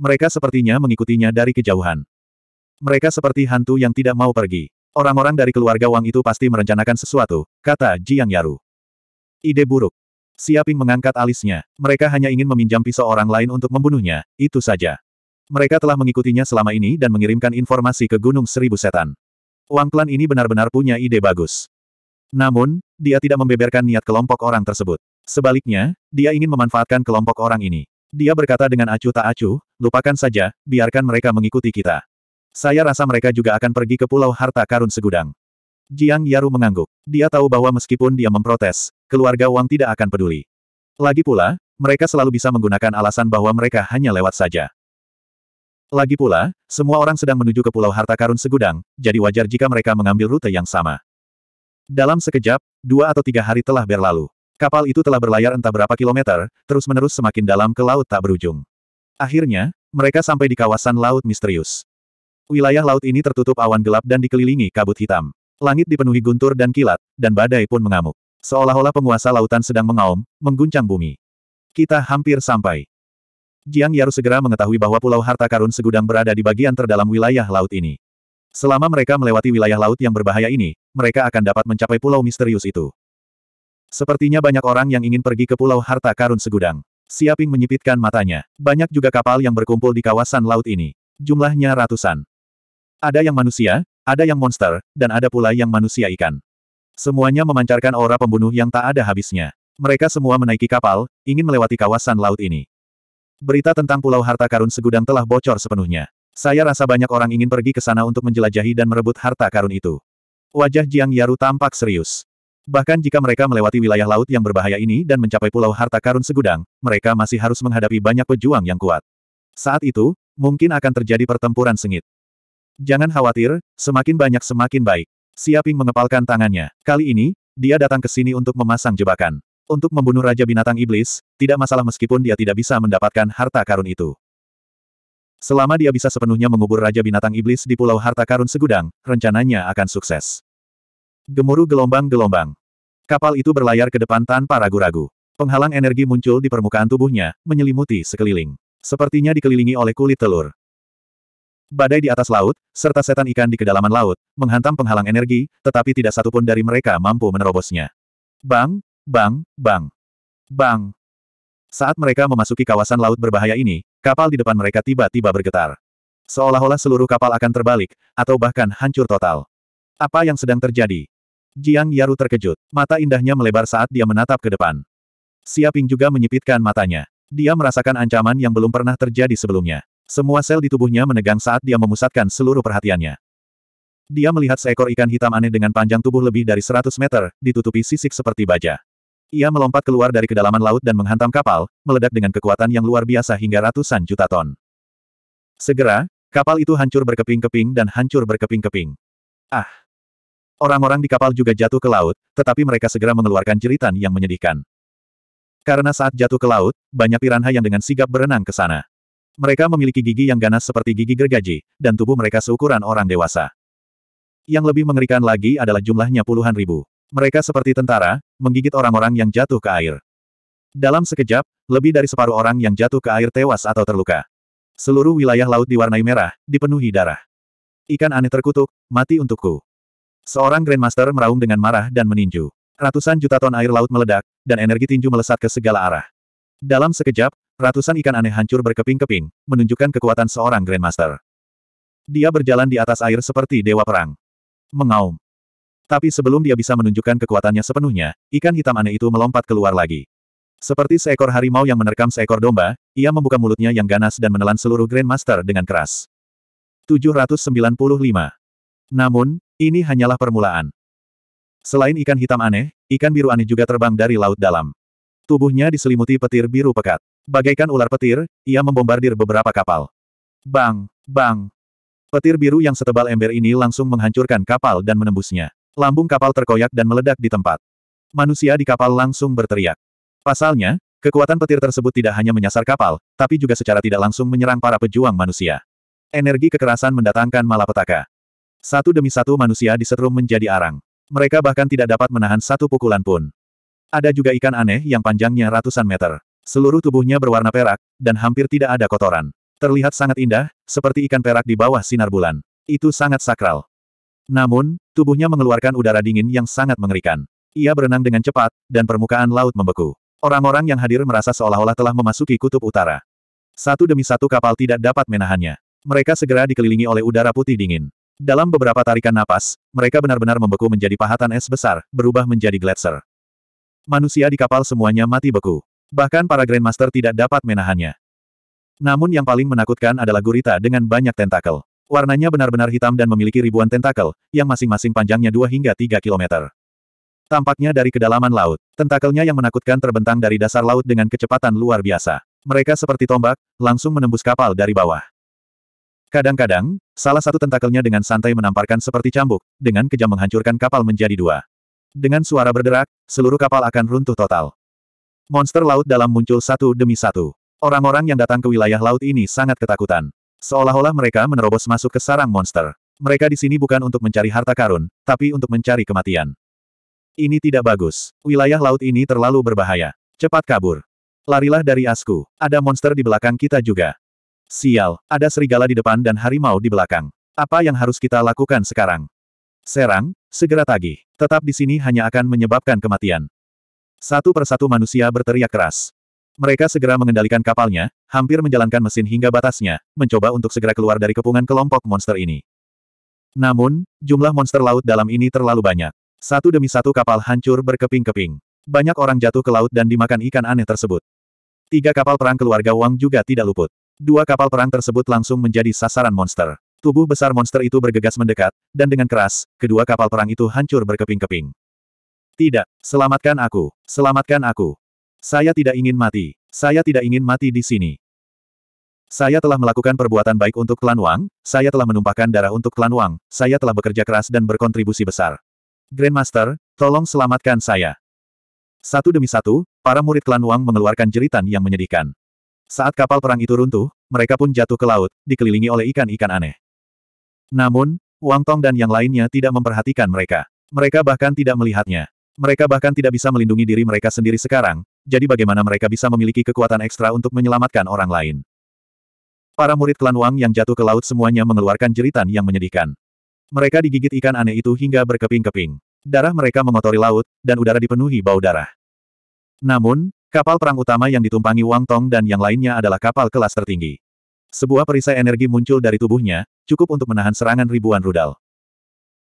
Mereka sepertinya mengikutinya dari kejauhan. Mereka seperti hantu yang tidak mau pergi. Orang-orang dari keluarga Wang itu pasti merencanakan sesuatu, kata Jiang Yaru. Ide buruk. Siaping mengangkat alisnya. Mereka hanya ingin meminjam pisau orang lain untuk membunuhnya, itu saja. Mereka telah mengikutinya selama ini dan mengirimkan informasi ke Gunung Seribu Setan. Wang Klan ini benar-benar punya ide bagus. Namun, dia tidak membeberkan niat kelompok orang tersebut. Sebaliknya, dia ingin memanfaatkan kelompok orang ini. Dia berkata dengan acuh tak acuh, lupakan saja, biarkan mereka mengikuti kita. Saya rasa mereka juga akan pergi ke Pulau Harta Karun Segudang. Jiang Yaru mengangguk. Dia tahu bahwa meskipun dia memprotes, keluarga Wang tidak akan peduli. Lagi pula, mereka selalu bisa menggunakan alasan bahwa mereka hanya lewat saja. Lagi pula, semua orang sedang menuju ke Pulau Harta Karun Segudang, jadi wajar jika mereka mengambil rute yang sama. Dalam sekejap, dua atau tiga hari telah berlalu. Kapal itu telah berlayar entah berapa kilometer, terus-menerus semakin dalam ke laut tak berujung. Akhirnya, mereka sampai di kawasan laut misterius. Wilayah laut ini tertutup awan gelap dan dikelilingi kabut hitam. Langit dipenuhi guntur dan kilat, dan badai pun mengamuk. Seolah-olah penguasa lautan sedang mengaum, mengguncang bumi. Kita hampir sampai. Jiang Yaru segera mengetahui bahwa Pulau Harta Karun segudang berada di bagian terdalam wilayah laut ini. Selama mereka melewati wilayah laut yang berbahaya ini, mereka akan dapat mencapai pulau misterius itu. Sepertinya banyak orang yang ingin pergi ke pulau harta karun segudang. Siaping menyipitkan matanya. Banyak juga kapal yang berkumpul di kawasan laut ini. Jumlahnya ratusan. Ada yang manusia, ada yang monster, dan ada pula yang manusia ikan. Semuanya memancarkan aura pembunuh yang tak ada habisnya. Mereka semua menaiki kapal, ingin melewati kawasan laut ini. Berita tentang Pulau Harta Karun Segudang telah bocor sepenuhnya. Saya rasa banyak orang ingin pergi ke sana untuk menjelajahi dan merebut harta karun itu. Wajah Jiang Yaru tampak serius. Bahkan jika mereka melewati wilayah laut yang berbahaya ini dan mencapai pulau harta karun segudang, mereka masih harus menghadapi banyak pejuang yang kuat. Saat itu, mungkin akan terjadi pertempuran sengit. Jangan khawatir, semakin banyak semakin baik. Siaping mengepalkan tangannya. Kali ini, dia datang ke sini untuk memasang jebakan. Untuk membunuh Raja Binatang Iblis, tidak masalah meskipun dia tidak bisa mendapatkan harta karun itu. Selama dia bisa sepenuhnya mengubur Raja Binatang Iblis di Pulau Harta Karun Segudang, rencananya akan sukses. Gemuruh gelombang-gelombang. Kapal itu berlayar ke depan tanpa ragu-ragu. Penghalang energi muncul di permukaan tubuhnya, menyelimuti sekeliling. Sepertinya dikelilingi oleh kulit telur. Badai di atas laut, serta setan ikan di kedalaman laut, menghantam penghalang energi, tetapi tidak satupun dari mereka mampu menerobosnya. Bang, bang, bang. Bang, saat mereka memasuki kawasan laut berbahaya ini, kapal di depan mereka tiba-tiba bergetar. Seolah-olah seluruh kapal akan terbalik, atau bahkan hancur total. Apa yang sedang terjadi? Jiang Yaru terkejut. Mata indahnya melebar saat dia menatap ke depan. Siaping juga menyipitkan matanya. Dia merasakan ancaman yang belum pernah terjadi sebelumnya. Semua sel di tubuhnya menegang saat dia memusatkan seluruh perhatiannya. Dia melihat seekor ikan hitam aneh dengan panjang tubuh lebih dari 100 meter, ditutupi sisik seperti baja. Ia melompat keluar dari kedalaman laut dan menghantam kapal, meledak dengan kekuatan yang luar biasa hingga ratusan juta ton. Segera, kapal itu hancur berkeping-keping dan hancur berkeping-keping. Ah! Orang-orang di kapal juga jatuh ke laut, tetapi mereka segera mengeluarkan jeritan yang menyedihkan. Karena saat jatuh ke laut, banyak piranha yang dengan sigap berenang ke sana. Mereka memiliki gigi yang ganas seperti gigi gergaji, dan tubuh mereka seukuran orang dewasa. Yang lebih mengerikan lagi adalah jumlahnya puluhan ribu. Mereka seperti tentara, menggigit orang-orang yang jatuh ke air. Dalam sekejap, lebih dari separuh orang yang jatuh ke air tewas atau terluka. Seluruh wilayah laut diwarnai merah, dipenuhi darah. Ikan aneh terkutuk, mati untukku. Seorang Grandmaster meraung dengan marah dan meninju. Ratusan juta ton air laut meledak, dan energi tinju melesat ke segala arah. Dalam sekejap, ratusan ikan aneh hancur berkeping-keping, menunjukkan kekuatan seorang Grandmaster. Dia berjalan di atas air seperti dewa perang. Mengaum. Tapi sebelum dia bisa menunjukkan kekuatannya sepenuhnya, ikan hitam aneh itu melompat keluar lagi. Seperti seekor harimau yang menerkam seekor domba, ia membuka mulutnya yang ganas dan menelan seluruh Grandmaster dengan keras. 795. Namun, ini hanyalah permulaan. Selain ikan hitam aneh, ikan biru aneh juga terbang dari laut dalam. Tubuhnya diselimuti petir biru pekat. Bagaikan ular petir, ia membombardir beberapa kapal. Bang, bang. Petir biru yang setebal ember ini langsung menghancurkan kapal dan menembusnya. Lambung kapal terkoyak dan meledak di tempat. Manusia di kapal langsung berteriak. Pasalnya, kekuatan petir tersebut tidak hanya menyasar kapal, tapi juga secara tidak langsung menyerang para pejuang manusia. Energi kekerasan mendatangkan malapetaka. Satu demi satu manusia disetrum menjadi arang. Mereka bahkan tidak dapat menahan satu pukulan pun. Ada juga ikan aneh yang panjangnya ratusan meter. Seluruh tubuhnya berwarna perak, dan hampir tidak ada kotoran. Terlihat sangat indah, seperti ikan perak di bawah sinar bulan. Itu sangat sakral. Namun, tubuhnya mengeluarkan udara dingin yang sangat mengerikan. Ia berenang dengan cepat, dan permukaan laut membeku. Orang-orang yang hadir merasa seolah-olah telah memasuki kutub utara. Satu demi satu kapal tidak dapat menahannya. Mereka segera dikelilingi oleh udara putih dingin. Dalam beberapa tarikan napas, mereka benar-benar membeku menjadi pahatan es besar, berubah menjadi gletser. Manusia di kapal semuanya mati beku. Bahkan para Grandmaster tidak dapat menahannya. Namun yang paling menakutkan adalah gurita dengan banyak tentakel. Warnanya benar-benar hitam dan memiliki ribuan tentakel, yang masing-masing panjangnya 2 hingga 3 kilometer. Tampaknya dari kedalaman laut, tentakelnya yang menakutkan terbentang dari dasar laut dengan kecepatan luar biasa. Mereka seperti tombak, langsung menembus kapal dari bawah. Kadang-kadang, salah satu tentakelnya dengan santai menamparkan seperti cambuk, dengan kejam menghancurkan kapal menjadi dua. Dengan suara berderak, seluruh kapal akan runtuh total. Monster laut dalam muncul satu demi satu. Orang-orang yang datang ke wilayah laut ini sangat ketakutan. Seolah-olah mereka menerobos masuk ke sarang monster. Mereka di sini bukan untuk mencari harta karun, tapi untuk mencari kematian. Ini tidak bagus. Wilayah laut ini terlalu berbahaya. Cepat kabur. Larilah dari asku. Ada monster di belakang kita juga. Sial, ada serigala di depan dan harimau di belakang. Apa yang harus kita lakukan sekarang? Serang, segera tagih. Tetap di sini hanya akan menyebabkan kematian. Satu persatu manusia berteriak keras. Mereka segera mengendalikan kapalnya, hampir menjalankan mesin hingga batasnya, mencoba untuk segera keluar dari kepungan kelompok monster ini. Namun, jumlah monster laut dalam ini terlalu banyak. Satu demi satu kapal hancur berkeping-keping. Banyak orang jatuh ke laut dan dimakan ikan aneh tersebut. Tiga kapal perang keluarga Wang juga tidak luput. Dua kapal perang tersebut langsung menjadi sasaran monster. Tubuh besar monster itu bergegas mendekat, dan dengan keras, kedua kapal perang itu hancur berkeping-keping. Tidak, selamatkan aku, selamatkan aku. Saya tidak ingin mati. Saya tidak ingin mati di sini. Saya telah melakukan perbuatan baik untuk klan Wang, saya telah menumpahkan darah untuk klan Wang, saya telah bekerja keras dan berkontribusi besar. Grandmaster, tolong selamatkan saya. Satu demi satu, para murid klan Wang mengeluarkan jeritan yang menyedihkan. Saat kapal perang itu runtuh, mereka pun jatuh ke laut, dikelilingi oleh ikan-ikan aneh. Namun, Wang Tong dan yang lainnya tidak memperhatikan mereka. Mereka bahkan tidak melihatnya. Mereka bahkan tidak bisa melindungi diri mereka sendiri sekarang, jadi bagaimana mereka bisa memiliki kekuatan ekstra untuk menyelamatkan orang lain? Para murid klan Wang yang jatuh ke laut semuanya mengeluarkan jeritan yang menyedihkan. Mereka digigit ikan aneh itu hingga berkeping-keping. Darah mereka mengotori laut, dan udara dipenuhi bau darah. Namun, kapal perang utama yang ditumpangi Wang Tong dan yang lainnya adalah kapal kelas tertinggi. Sebuah perisai energi muncul dari tubuhnya, cukup untuk menahan serangan ribuan rudal.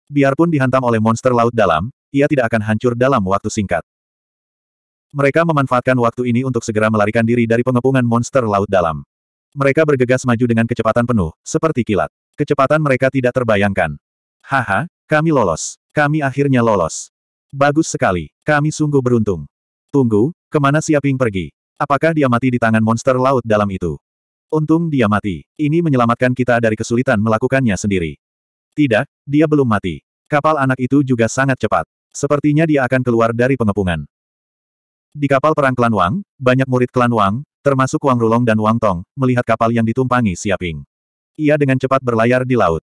Biarpun dihantam oleh monster laut dalam, ia tidak akan hancur dalam waktu singkat. Mereka memanfaatkan waktu ini untuk segera melarikan diri dari pengepungan monster laut dalam. Mereka bergegas maju dengan kecepatan penuh, seperti kilat. Kecepatan mereka tidak terbayangkan. Haha, kami lolos. Kami akhirnya lolos. Bagus sekali. Kami sungguh beruntung. Tunggu, kemana Siaping pergi? Apakah dia mati di tangan monster laut dalam itu? Untung dia mati. Ini menyelamatkan kita dari kesulitan melakukannya sendiri. Tidak, dia belum mati. Kapal anak itu juga sangat cepat. Sepertinya dia akan keluar dari pengepungan. Di kapal perang klan Wang, banyak murid klan Wang, termasuk Wang Rulong dan Wang Tong, melihat kapal yang ditumpangi Siaping. Ia dengan cepat berlayar di laut.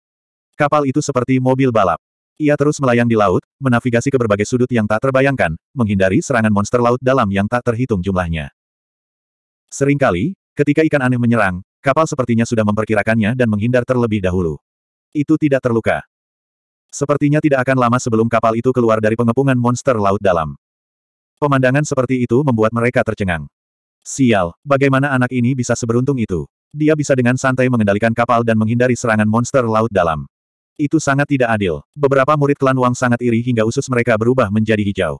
Kapal itu seperti mobil balap. Ia terus melayang di laut, menavigasi ke berbagai sudut yang tak terbayangkan, menghindari serangan monster laut dalam yang tak terhitung jumlahnya. Seringkali, ketika ikan aneh menyerang, kapal sepertinya sudah memperkirakannya dan menghindar terlebih dahulu. Itu tidak terluka. Sepertinya tidak akan lama sebelum kapal itu keluar dari pengepungan monster laut dalam. Pemandangan seperti itu membuat mereka tercengang. Sial, bagaimana anak ini bisa seberuntung itu? Dia bisa dengan santai mengendalikan kapal dan menghindari serangan monster laut dalam. Itu sangat tidak adil. Beberapa murid klan Wang sangat iri hingga usus mereka berubah menjadi hijau.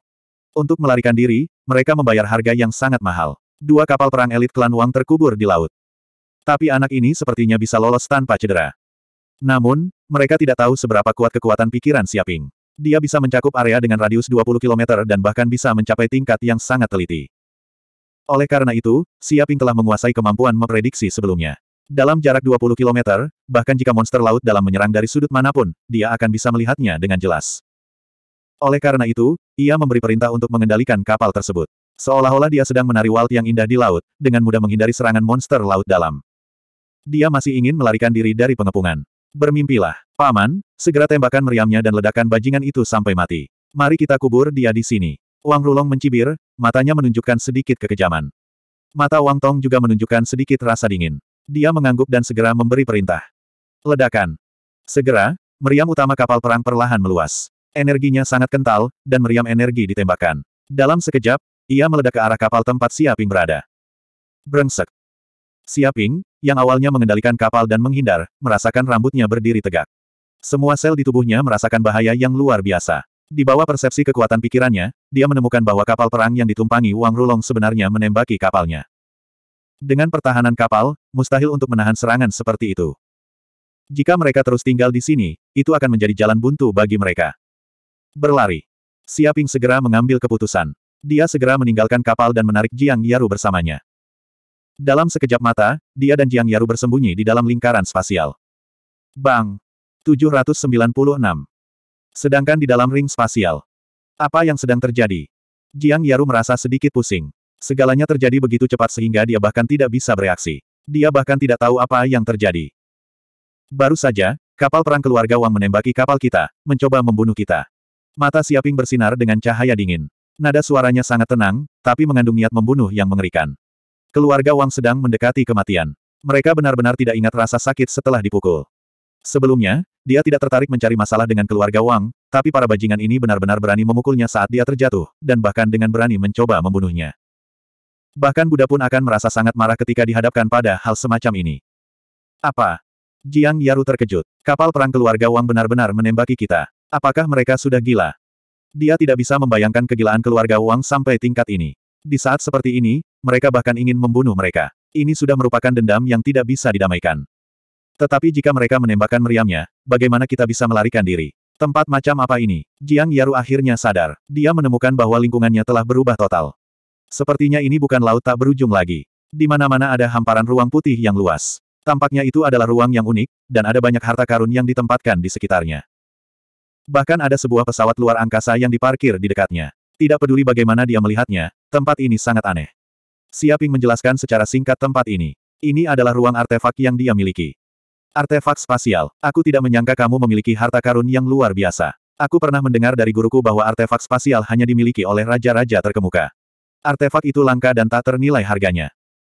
Untuk melarikan diri, mereka membayar harga yang sangat mahal. Dua kapal perang elit klan Wang terkubur di laut. Tapi anak ini sepertinya bisa lolos tanpa cedera. Namun, mereka tidak tahu seberapa kuat kekuatan pikiran Siaping. Dia bisa mencakup area dengan radius 20 km dan bahkan bisa mencapai tingkat yang sangat teliti. Oleh karena itu, Siaping telah menguasai kemampuan memprediksi sebelumnya. Dalam jarak 20 km, bahkan jika monster laut dalam menyerang dari sudut manapun, dia akan bisa melihatnya dengan jelas. Oleh karena itu, ia memberi perintah untuk mengendalikan kapal tersebut. Seolah-olah dia sedang menari walt yang indah di laut, dengan mudah menghindari serangan monster laut dalam. Dia masih ingin melarikan diri dari pengepungan. Bermimpilah. Paman, segera tembakan meriamnya dan ledakan bajingan itu sampai mati. Mari kita kubur dia di sini. Wang Rulong mencibir, matanya menunjukkan sedikit kekejaman. Mata Wang Tong juga menunjukkan sedikit rasa dingin. Dia mengangguk dan segera memberi perintah. Ledakan. Segera, meriam utama kapal perang perlahan meluas. Energinya sangat kental, dan meriam energi ditembakkan. Dalam sekejap, ia meledak ke arah kapal tempat Siaping berada. Brengsek. Siaping, yang awalnya mengendalikan kapal dan menghindar, merasakan rambutnya berdiri tegak. Semua sel di tubuhnya merasakan bahaya yang luar biasa. Di bawah persepsi kekuatan pikirannya, dia menemukan bahwa kapal perang yang ditumpangi Wang Rulong sebenarnya menembaki kapalnya. Dengan pertahanan kapal, mustahil untuk menahan serangan seperti itu. Jika mereka terus tinggal di sini, itu akan menjadi jalan buntu bagi mereka. Berlari. Siaping segera mengambil keputusan. Dia segera meninggalkan kapal dan menarik Jiang Yaru bersamanya. Dalam sekejap mata, dia dan Jiang Yaru bersembunyi di dalam lingkaran spasial. Bang! 796. Sedangkan di dalam ring spasial. Apa yang sedang terjadi? Jiang Yaru merasa sedikit pusing. Segalanya terjadi begitu cepat sehingga dia bahkan tidak bisa bereaksi. Dia bahkan tidak tahu apa yang terjadi. Baru saja, kapal perang keluarga Wang menembaki kapal kita, mencoba membunuh kita. Mata Siaping bersinar dengan cahaya dingin. Nada suaranya sangat tenang, tapi mengandung niat membunuh yang mengerikan. Keluarga Wang sedang mendekati kematian. Mereka benar-benar tidak ingat rasa sakit setelah dipukul. Sebelumnya, dia tidak tertarik mencari masalah dengan keluarga Wang, tapi para bajingan ini benar-benar berani memukulnya saat dia terjatuh, dan bahkan dengan berani mencoba membunuhnya. Bahkan Buddha pun akan merasa sangat marah ketika dihadapkan pada hal semacam ini. Apa? Jiang Yaru terkejut. Kapal perang keluarga Wang benar-benar menembaki kita. Apakah mereka sudah gila? Dia tidak bisa membayangkan kegilaan keluarga Wang sampai tingkat ini. Di saat seperti ini, mereka bahkan ingin membunuh mereka. Ini sudah merupakan dendam yang tidak bisa didamaikan. Tetapi jika mereka menembakkan meriamnya, bagaimana kita bisa melarikan diri? Tempat macam apa ini? Jiang Yaru akhirnya sadar. Dia menemukan bahwa lingkungannya telah berubah total. Sepertinya ini bukan laut tak berujung lagi. Di mana-mana ada hamparan ruang putih yang luas. Tampaknya itu adalah ruang yang unik, dan ada banyak harta karun yang ditempatkan di sekitarnya. Bahkan ada sebuah pesawat luar angkasa yang diparkir di dekatnya. Tidak peduli bagaimana dia melihatnya, tempat ini sangat aneh. Siaping menjelaskan secara singkat tempat ini. Ini adalah ruang artefak yang dia miliki. Artefak spasial, aku tidak menyangka kamu memiliki harta karun yang luar biasa. Aku pernah mendengar dari guruku bahwa artefak spasial hanya dimiliki oleh raja-raja terkemuka. Artefak itu langka dan tak ternilai harganya.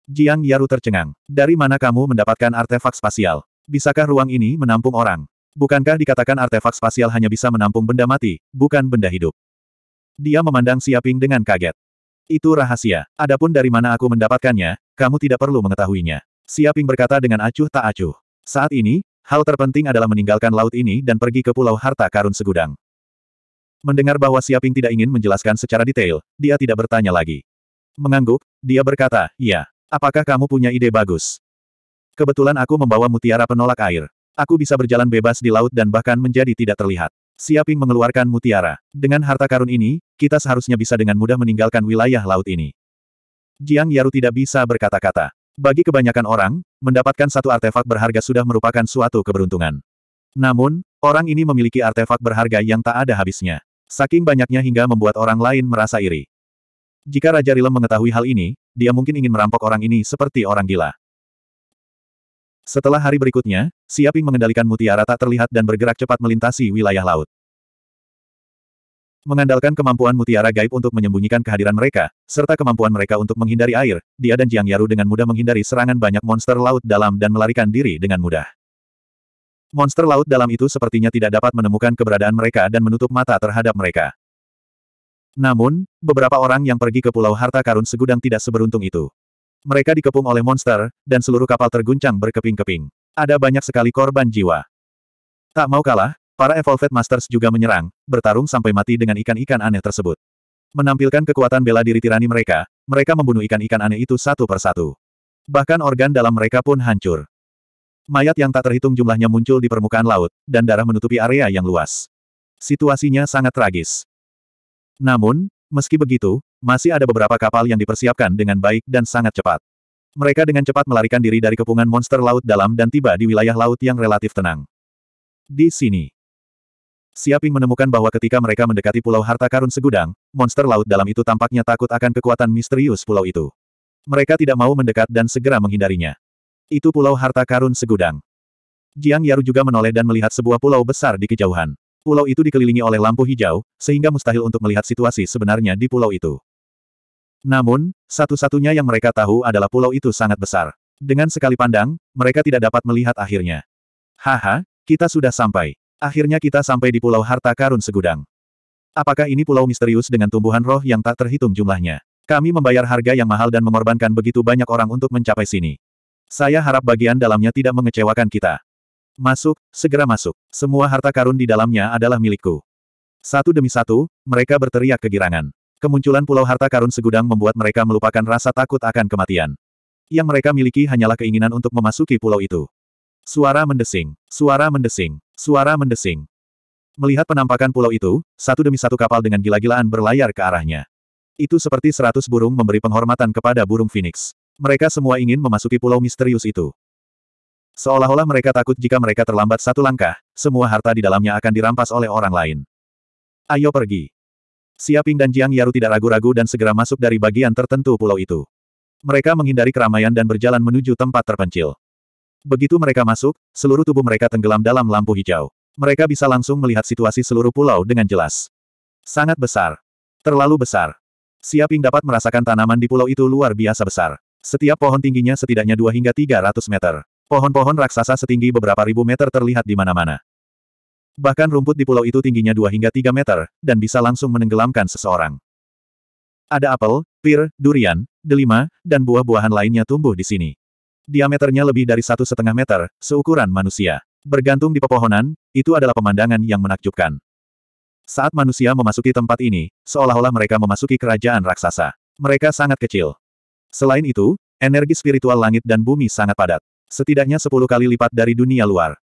Jiang Yaru tercengang. Dari mana kamu mendapatkan artefak spasial? Bisakah ruang ini menampung orang? Bukankah dikatakan artefak spasial hanya bisa menampung benda mati, bukan benda hidup? Dia memandang Siaping dengan kaget. Itu rahasia. Adapun dari mana aku mendapatkannya, kamu tidak perlu mengetahuinya. Siaping berkata dengan acuh tak acuh. Saat ini, hal terpenting adalah meninggalkan laut ini dan pergi ke Pulau Harta Karun Segudang. Mendengar bahwa Siaping tidak ingin menjelaskan secara detail, dia tidak bertanya lagi. Mengangguk, dia berkata, "Ya. Apakah kamu punya ide bagus? Kebetulan aku membawa mutiara penolak air. Aku bisa berjalan bebas di laut dan bahkan menjadi tidak terlihat. Siaping mengeluarkan mutiara. Dengan harta karun ini, kita seharusnya bisa dengan mudah meninggalkan wilayah laut ini. Jiang Yaru tidak bisa berkata-kata. Bagi kebanyakan orang, mendapatkan satu artefak berharga sudah merupakan suatu keberuntungan. Namun, orang ini memiliki artefak berharga yang tak ada habisnya. Saking banyaknya hingga membuat orang lain merasa iri. Jika Raja Rilem mengetahui hal ini, dia mungkin ingin merampok orang ini seperti orang gila. Setelah hari berikutnya, Siaping mengendalikan mutiara tak terlihat dan bergerak cepat melintasi wilayah laut. Mengandalkan kemampuan mutiara gaib untuk menyembunyikan kehadiran mereka, serta kemampuan mereka untuk menghindari air, dia dan Jiang Yaru dengan mudah menghindari serangan banyak monster laut dalam dan melarikan diri dengan mudah. Monster laut dalam itu sepertinya tidak dapat menemukan keberadaan mereka dan menutup mata terhadap mereka. Namun, beberapa orang yang pergi ke Pulau Harta Karun segudang tidak seberuntung itu. Mereka dikepung oleh monster, dan seluruh kapal terguncang berkeping-keping. Ada banyak sekali korban jiwa. Tak mau kalah, para Evolved Masters juga menyerang, bertarung sampai mati dengan ikan-ikan aneh tersebut. Menampilkan kekuatan bela diri tirani mereka, mereka membunuh ikan-ikan aneh itu satu persatu. Bahkan organ dalam mereka pun hancur. Mayat yang tak terhitung jumlahnya muncul di permukaan laut, dan darah menutupi area yang luas. Situasinya sangat tragis. Namun, meski begitu, masih ada beberapa kapal yang dipersiapkan dengan baik dan sangat cepat. Mereka dengan cepat melarikan diri dari kepungan monster laut dalam dan tiba di wilayah laut yang relatif tenang. Di sini, Siaping menemukan bahwa ketika mereka mendekati Pulau Harta Karun Segudang, monster laut dalam itu tampaknya takut akan kekuatan misterius pulau itu. Mereka tidak mau mendekat dan segera menghindarinya. Itu Pulau Harta Karun Segudang. Jiang Yaru juga menoleh dan melihat sebuah pulau besar di kejauhan. Pulau itu dikelilingi oleh lampu hijau, sehingga mustahil untuk melihat situasi sebenarnya di pulau itu. Namun, satu-satunya yang mereka tahu adalah pulau itu sangat besar. Dengan sekali pandang, mereka tidak dapat melihat akhirnya. Haha, kita sudah sampai. Akhirnya kita sampai di Pulau Harta Karun Segudang. Apakah ini pulau misterius dengan tumbuhan roh yang tak terhitung jumlahnya? Kami membayar harga yang mahal dan mengorbankan begitu banyak orang untuk mencapai sini. Saya harap bagian dalamnya tidak mengecewakan kita. Masuk, segera masuk. Semua harta karun di dalamnya adalah milikku. Satu demi satu, mereka berteriak kegirangan. Kemunculan Pulau Harta Karun segudang membuat mereka melupakan rasa takut akan kematian. Yang mereka miliki hanyalah keinginan untuk memasuki pulau itu. Suara mendesing, suara mendesing, suara mendesing. Melihat penampakan pulau itu, satu demi satu kapal dengan gila-gilaan berlayar ke arahnya. Itu seperti seratus burung memberi penghormatan kepada burung phoenix. Mereka semua ingin memasuki pulau misterius itu. Seolah-olah mereka takut jika mereka terlambat satu langkah, semua harta di dalamnya akan dirampas oleh orang lain. Ayo pergi. Siaping dan Jiang Yaru tidak ragu-ragu dan segera masuk dari bagian tertentu pulau itu. Mereka menghindari keramaian dan berjalan menuju tempat terpencil. Begitu mereka masuk, seluruh tubuh mereka tenggelam dalam lampu hijau. Mereka bisa langsung melihat situasi seluruh pulau dengan jelas. Sangat besar. Terlalu besar. Siaping dapat merasakan tanaman di pulau itu luar biasa besar. Setiap pohon tingginya setidaknya 2 hingga 300 meter. Pohon-pohon raksasa setinggi beberapa ribu meter terlihat di mana-mana. Bahkan rumput di pulau itu tingginya 2 hingga 3 meter, dan bisa langsung menenggelamkan seseorang. Ada apel, pir, durian, delima, dan buah-buahan lainnya tumbuh di sini. Diameternya lebih dari satu setengah meter, seukuran manusia. Bergantung di pepohonan, itu adalah pemandangan yang menakjubkan. Saat manusia memasuki tempat ini, seolah-olah mereka memasuki kerajaan raksasa. Mereka sangat kecil. Selain itu, energi spiritual langit dan bumi sangat padat. Setidaknya sepuluh kali lipat dari dunia luar.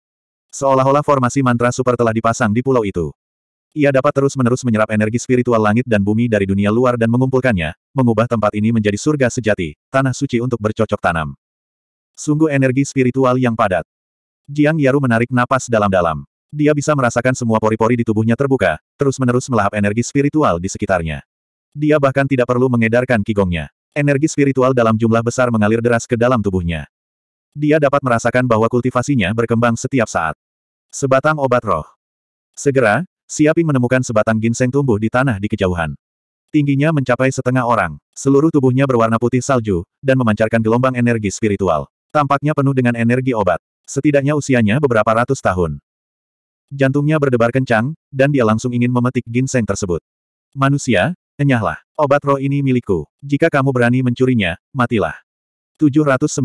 Seolah-olah formasi mantra super telah dipasang di pulau itu. Ia dapat terus-menerus menyerap energi spiritual langit dan bumi dari dunia luar dan mengumpulkannya, mengubah tempat ini menjadi surga sejati, tanah suci untuk bercocok tanam. Sungguh energi spiritual yang padat. Jiang Yaru menarik napas dalam-dalam. Dia bisa merasakan semua pori-pori di tubuhnya terbuka, terus-menerus melahap energi spiritual di sekitarnya. Dia bahkan tidak perlu mengedarkan kigongnya. Energi spiritual dalam jumlah besar mengalir deras ke dalam tubuhnya. Dia dapat merasakan bahwa kultivasinya berkembang setiap saat. Sebatang obat roh. Segera, Siaping menemukan sebatang ginseng tumbuh di tanah di kejauhan. Tingginya mencapai setengah orang. Seluruh tubuhnya berwarna putih salju, dan memancarkan gelombang energi spiritual. Tampaknya penuh dengan energi obat. Setidaknya usianya beberapa ratus tahun. Jantungnya berdebar kencang, dan dia langsung ingin memetik ginseng tersebut. Manusia, enyahlah. Obat roh ini milikku. Jika kamu berani mencurinya, matilah. 797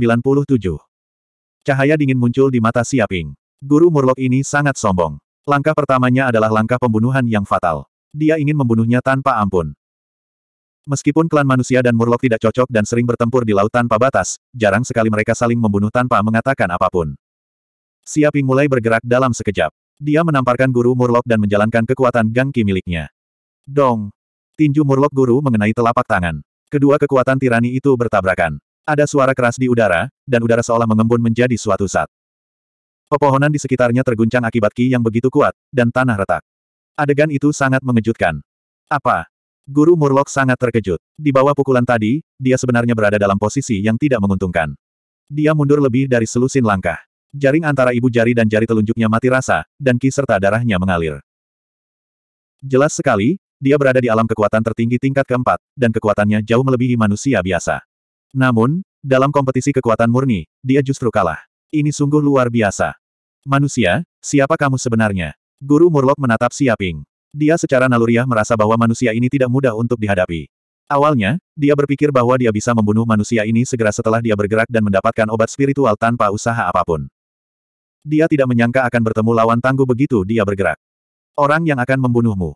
Cahaya dingin muncul di mata Siaping. Guru Murlok ini sangat sombong. Langkah pertamanya adalah langkah pembunuhan yang fatal. Dia ingin membunuhnya tanpa ampun. Meskipun klan manusia dan Murlok tidak cocok dan sering bertempur di laut tanpa batas, jarang sekali mereka saling membunuh tanpa mengatakan apapun. Siaping mulai bergerak dalam sekejap. Dia menamparkan guru Murlok dan menjalankan kekuatan gangki miliknya. Dong! Tinju Murlok guru mengenai telapak tangan. Kedua kekuatan tirani itu bertabrakan. Ada suara keras di udara, dan udara seolah mengembun menjadi suatu saat. Pepohonan di sekitarnya terguncang akibat ki yang begitu kuat, dan tanah retak. Adegan itu sangat mengejutkan. Apa? Guru Murlok sangat terkejut. Di bawah pukulan tadi, dia sebenarnya berada dalam posisi yang tidak menguntungkan. Dia mundur lebih dari selusin langkah. Jaring antara ibu jari dan jari telunjuknya mati rasa, dan ki serta darahnya mengalir. Jelas sekali, dia berada di alam kekuatan tertinggi tingkat keempat, dan kekuatannya jauh melebihi manusia biasa. Namun, dalam kompetisi kekuatan murni, dia justru kalah. Ini sungguh luar biasa. Manusia, siapa kamu sebenarnya? Guru Murlok menatap Siaping. Dia secara naluriah merasa bahwa manusia ini tidak mudah untuk dihadapi. Awalnya, dia berpikir bahwa dia bisa membunuh manusia ini segera setelah dia bergerak dan mendapatkan obat spiritual tanpa usaha apapun. Dia tidak menyangka akan bertemu lawan tangguh begitu dia bergerak. Orang yang akan membunuhmu.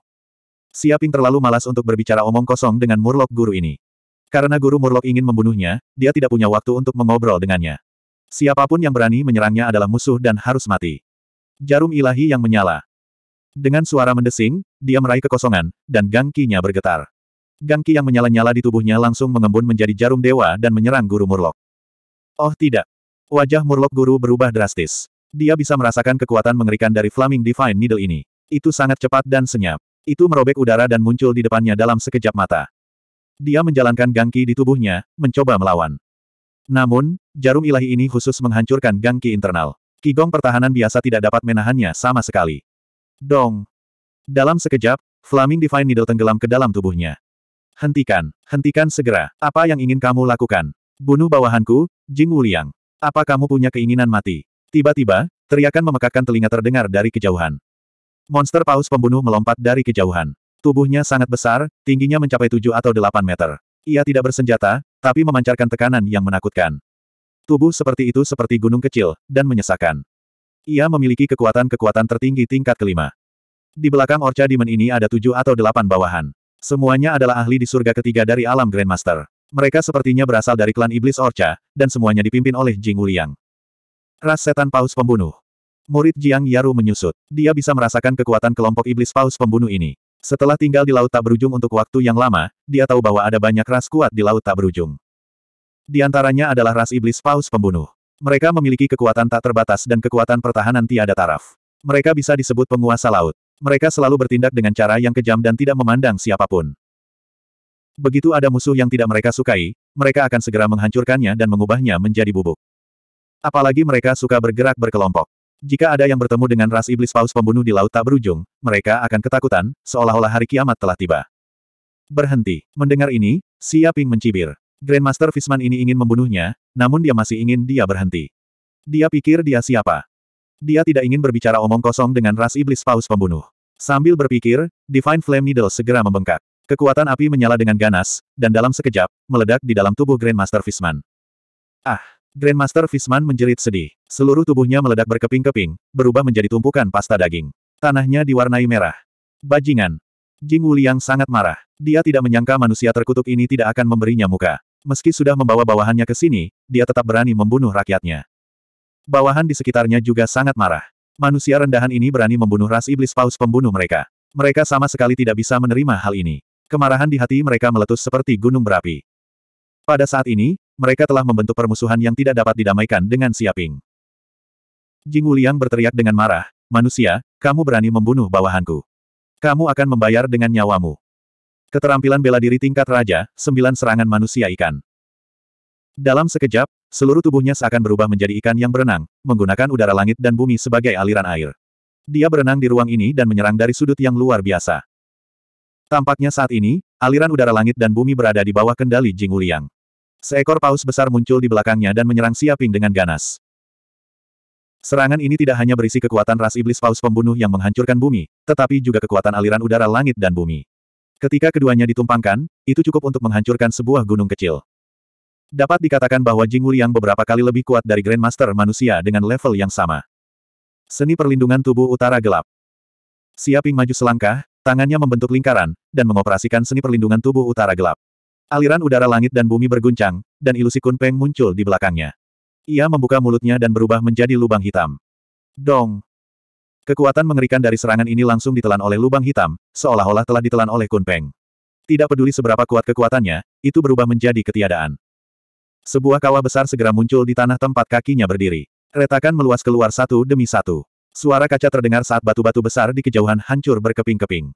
Siaping terlalu malas untuk berbicara omong kosong dengan Murlok guru ini. Karena guru Murlok ingin membunuhnya, dia tidak punya waktu untuk mengobrol dengannya. Siapapun yang berani menyerangnya adalah musuh dan harus mati. Jarum ilahi yang menyala. Dengan suara mendesing, dia meraih kekosongan, dan gangkinya bergetar. Gangki yang menyala-nyala di tubuhnya langsung mengembun menjadi jarum dewa dan menyerang guru Murlok. Oh tidak. Wajah Murlok guru berubah drastis. Dia bisa merasakan kekuatan mengerikan dari Flaming Divine Needle ini. Itu sangat cepat dan senyap. Itu merobek udara dan muncul di depannya dalam sekejap mata. Dia menjalankan gangki di tubuhnya, mencoba melawan. Namun, jarum ilahi ini khusus menghancurkan gangki internal. Kigong pertahanan biasa tidak dapat menahannya sama sekali. Dong! Dalam sekejap, Flaming Divine Needle tenggelam ke dalam tubuhnya. Hentikan, hentikan segera. Apa yang ingin kamu lakukan? Bunuh bawahanku, Jing Wuliang. Apa kamu punya keinginan mati? Tiba-tiba, teriakan memekakkan telinga terdengar dari kejauhan. Monster paus pembunuh melompat dari kejauhan. Tubuhnya sangat besar, tingginya mencapai 7 atau 8 meter. Ia tidak bersenjata, tapi memancarkan tekanan yang menakutkan. Tubuh seperti itu seperti gunung kecil, dan menyesakan. Ia memiliki kekuatan-kekuatan tertinggi tingkat kelima. Di belakang Orca Demon ini ada tujuh atau delapan bawahan. Semuanya adalah ahli di surga ketiga dari alam Grandmaster. Mereka sepertinya berasal dari klan iblis Orca, dan semuanya dipimpin oleh Jing Wuliang. Ras setan paus pembunuh. Murid Jiang Yaru menyusut. Dia bisa merasakan kekuatan kelompok iblis paus pembunuh ini. Setelah tinggal di Laut Tak Berujung untuk waktu yang lama, dia tahu bahwa ada banyak ras kuat di Laut Tak Berujung. Di antaranya adalah ras iblis paus pembunuh. Mereka memiliki kekuatan tak terbatas dan kekuatan pertahanan tiada taraf. Mereka bisa disebut penguasa laut. Mereka selalu bertindak dengan cara yang kejam dan tidak memandang siapapun. Begitu ada musuh yang tidak mereka sukai, mereka akan segera menghancurkannya dan mengubahnya menjadi bubuk. Apalagi mereka suka bergerak berkelompok. Jika ada yang bertemu dengan ras iblis paus pembunuh di laut tak berujung, mereka akan ketakutan, seolah-olah hari kiamat telah tiba. Berhenti. Mendengar ini, Xia Ping mencibir. Grandmaster Fisman ini ingin membunuhnya, namun dia masih ingin dia berhenti. Dia pikir dia siapa. Dia tidak ingin berbicara omong kosong dengan ras iblis paus pembunuh. Sambil berpikir, Divine Flame Needle segera membengkak. Kekuatan api menyala dengan ganas, dan dalam sekejap, meledak di dalam tubuh Grandmaster Fisman. Ah! Grandmaster Fishman menjerit sedih. Seluruh tubuhnya meledak berkeping-keping, berubah menjadi tumpukan pasta daging. Tanahnya diwarnai merah. Bajingan. Jing Wuliang sangat marah. Dia tidak menyangka manusia terkutuk ini tidak akan memberinya muka. Meski sudah membawa bawahannya ke sini, dia tetap berani membunuh rakyatnya. Bawahan di sekitarnya juga sangat marah. Manusia rendahan ini berani membunuh ras iblis paus pembunuh mereka. Mereka sama sekali tidak bisa menerima hal ini. Kemarahan di hati mereka meletus seperti gunung berapi. Pada saat ini, mereka telah membentuk permusuhan yang tidak dapat didamaikan dengan Siaping. Jing Wuliang berteriak dengan marah, manusia, kamu berani membunuh bawahanku. Kamu akan membayar dengan nyawamu. Keterampilan bela diri tingkat raja, sembilan serangan manusia ikan. Dalam sekejap, seluruh tubuhnya seakan berubah menjadi ikan yang berenang, menggunakan udara langit dan bumi sebagai aliran air. Dia berenang di ruang ini dan menyerang dari sudut yang luar biasa. Tampaknya saat ini, aliran udara langit dan bumi berada di bawah kendali Jing Wuliang. Seekor paus besar muncul di belakangnya dan menyerang Siaping dengan ganas. Serangan ini tidak hanya berisi kekuatan ras iblis paus pembunuh yang menghancurkan bumi, tetapi juga kekuatan aliran udara langit dan bumi. Ketika keduanya ditumpangkan, itu cukup untuk menghancurkan sebuah gunung kecil. Dapat dikatakan bahwa Jing yang beberapa kali lebih kuat dari Grandmaster manusia dengan level yang sama. Seni perlindungan tubuh utara gelap. Siaping maju selangkah, tangannya membentuk lingkaran, dan mengoperasikan seni perlindungan tubuh utara gelap. Aliran udara langit dan bumi berguncang, dan ilusi Kunpeng muncul di belakangnya. Ia membuka mulutnya dan berubah menjadi lubang hitam. Dong! Kekuatan mengerikan dari serangan ini langsung ditelan oleh lubang hitam, seolah-olah telah ditelan oleh Kunpeng. Tidak peduli seberapa kuat kekuatannya, itu berubah menjadi ketiadaan. Sebuah kawah besar segera muncul di tanah tempat kakinya berdiri. Retakan meluas keluar satu demi satu. Suara kaca terdengar saat batu-batu besar di kejauhan hancur berkeping-keping.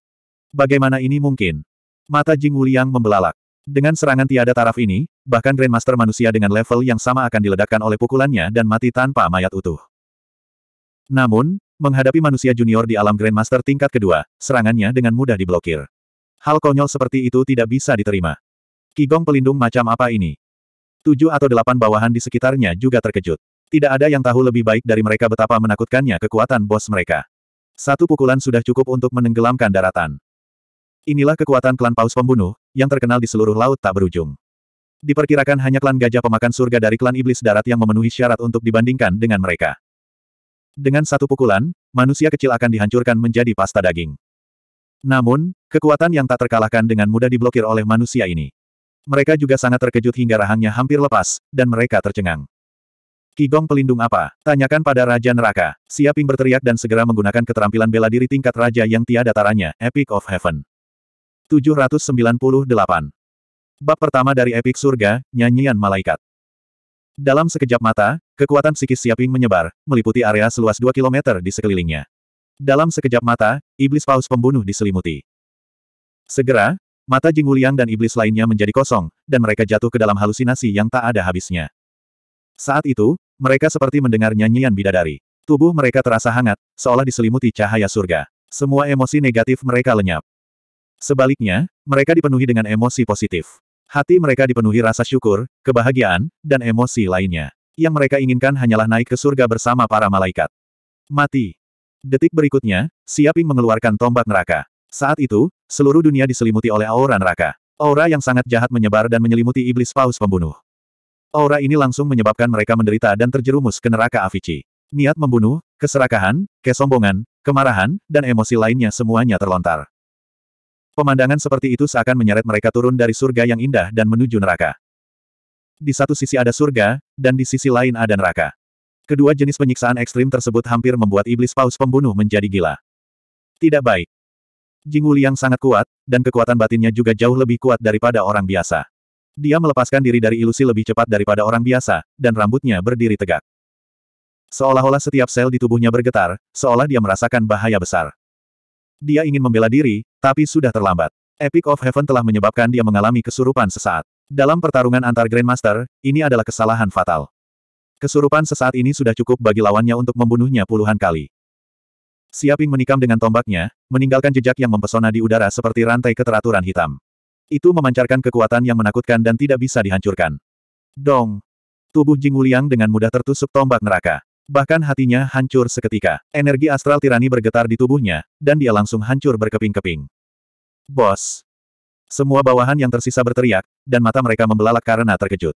Bagaimana ini mungkin? Mata Jing Wuliang membelalak. Dengan serangan tiada taraf ini, bahkan Grandmaster manusia dengan level yang sama akan diledakkan oleh pukulannya dan mati tanpa mayat utuh. Namun, menghadapi manusia junior di alam Grandmaster tingkat kedua, serangannya dengan mudah diblokir. Hal konyol seperti itu tidak bisa diterima. Kigong pelindung macam apa ini? Tujuh atau delapan bawahan di sekitarnya juga terkejut. Tidak ada yang tahu lebih baik dari mereka betapa menakutkannya kekuatan bos mereka. Satu pukulan sudah cukup untuk menenggelamkan daratan. Inilah kekuatan klan paus pembunuh, yang terkenal di seluruh laut tak berujung. Diperkirakan hanya klan gajah pemakan surga dari klan iblis darat yang memenuhi syarat untuk dibandingkan dengan mereka. Dengan satu pukulan, manusia kecil akan dihancurkan menjadi pasta daging. Namun, kekuatan yang tak terkalahkan dengan mudah diblokir oleh manusia ini. Mereka juga sangat terkejut hingga rahangnya hampir lepas, dan mereka tercengang. Kigong pelindung apa? Tanyakan pada Raja Neraka. Siaping berteriak dan segera menggunakan keterampilan bela diri tingkat raja yang tiada taranya, Epic of Heaven. 798. Bab pertama dari Epik Surga, Nyanyian Malaikat. Dalam sekejap mata, kekuatan psikis Siaping menyebar, meliputi area seluas 2 km di sekelilingnya. Dalam sekejap mata, iblis paus pembunuh diselimuti. Segera, mata Wuliang dan iblis lainnya menjadi kosong, dan mereka jatuh ke dalam halusinasi yang tak ada habisnya. Saat itu, mereka seperti mendengar nyanyian bidadari. Tubuh mereka terasa hangat, seolah diselimuti cahaya surga. Semua emosi negatif mereka lenyap. Sebaliknya, mereka dipenuhi dengan emosi positif. Hati mereka dipenuhi rasa syukur, kebahagiaan, dan emosi lainnya. Yang mereka inginkan hanyalah naik ke surga bersama para malaikat. Mati. Detik berikutnya, Siaping mengeluarkan tombak neraka. Saat itu, seluruh dunia diselimuti oleh aura neraka. Aura yang sangat jahat menyebar dan menyelimuti iblis paus pembunuh. Aura ini langsung menyebabkan mereka menderita dan terjerumus ke neraka Avici. Niat membunuh, keserakahan, kesombongan, kemarahan, dan emosi lainnya semuanya terlontar. Pemandangan seperti itu seakan menyeret mereka turun dari surga yang indah dan menuju neraka. Di satu sisi ada surga, dan di sisi lain ada neraka. Kedua jenis penyiksaan ekstrim tersebut hampir membuat iblis paus pembunuh menjadi gila. Tidak baik. Jing yang sangat kuat, dan kekuatan batinnya juga jauh lebih kuat daripada orang biasa. Dia melepaskan diri dari ilusi lebih cepat daripada orang biasa, dan rambutnya berdiri tegak. Seolah-olah setiap sel di tubuhnya bergetar, seolah dia merasakan bahaya besar. Dia ingin membela diri, tapi sudah terlambat. Epic of Heaven telah menyebabkan dia mengalami kesurupan sesaat. Dalam pertarungan antar Grandmaster, ini adalah kesalahan fatal. Kesurupan sesaat ini sudah cukup bagi lawannya untuk membunuhnya puluhan kali. Siaping menikam dengan tombaknya, meninggalkan jejak yang mempesona di udara seperti rantai keteraturan hitam. Itu memancarkan kekuatan yang menakutkan dan tidak bisa dihancurkan. Dong! Tubuh Jing Wuliang dengan mudah tertusuk tombak neraka. Bahkan hatinya hancur seketika. Energi astral tirani bergetar di tubuhnya, dan dia langsung hancur berkeping-keping. Bos! Semua bawahan yang tersisa berteriak, dan mata mereka membelalak karena terkejut.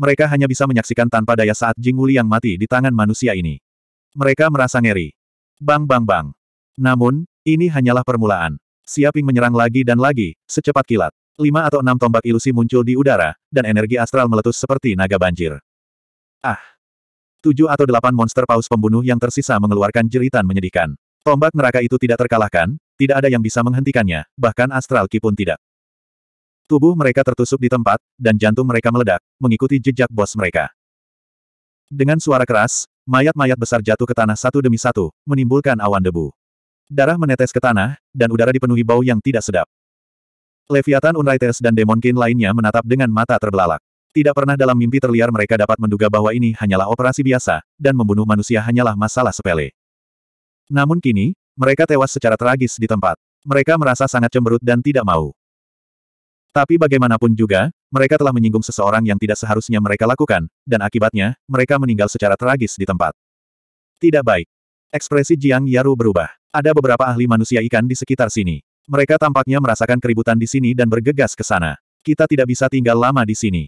Mereka hanya bisa menyaksikan tanpa daya saat Jing Wuli yang mati di tangan manusia ini. Mereka merasa ngeri. Bang bang bang. Namun, ini hanyalah permulaan. Siaping menyerang lagi dan lagi, secepat kilat. Lima atau enam tombak ilusi muncul di udara, dan energi astral meletus seperti naga banjir. Ah! Tujuh atau delapan monster paus pembunuh yang tersisa mengeluarkan jeritan menyedihkan. Tombak neraka itu tidak terkalahkan, tidak ada yang bisa menghentikannya, bahkan astral ki pun tidak. Tubuh mereka tertusuk di tempat, dan jantung mereka meledak, mengikuti jejak bos mereka. Dengan suara keras, mayat-mayat besar jatuh ke tanah satu demi satu, menimbulkan awan debu. Darah menetes ke tanah, dan udara dipenuhi bau yang tidak sedap. Leviathan Unrighteous dan Demon King lainnya menatap dengan mata terbelalak. Tidak pernah dalam mimpi terliar mereka dapat menduga bahwa ini hanyalah operasi biasa, dan membunuh manusia hanyalah masalah sepele. Namun kini, mereka tewas secara tragis di tempat. Mereka merasa sangat cemberut dan tidak mau. Tapi bagaimanapun juga, mereka telah menyinggung seseorang yang tidak seharusnya mereka lakukan, dan akibatnya, mereka meninggal secara tragis di tempat. Tidak baik. Ekspresi Jiang Yaru berubah. Ada beberapa ahli manusia ikan di sekitar sini. Mereka tampaknya merasakan keributan di sini dan bergegas ke sana. Kita tidak bisa tinggal lama di sini.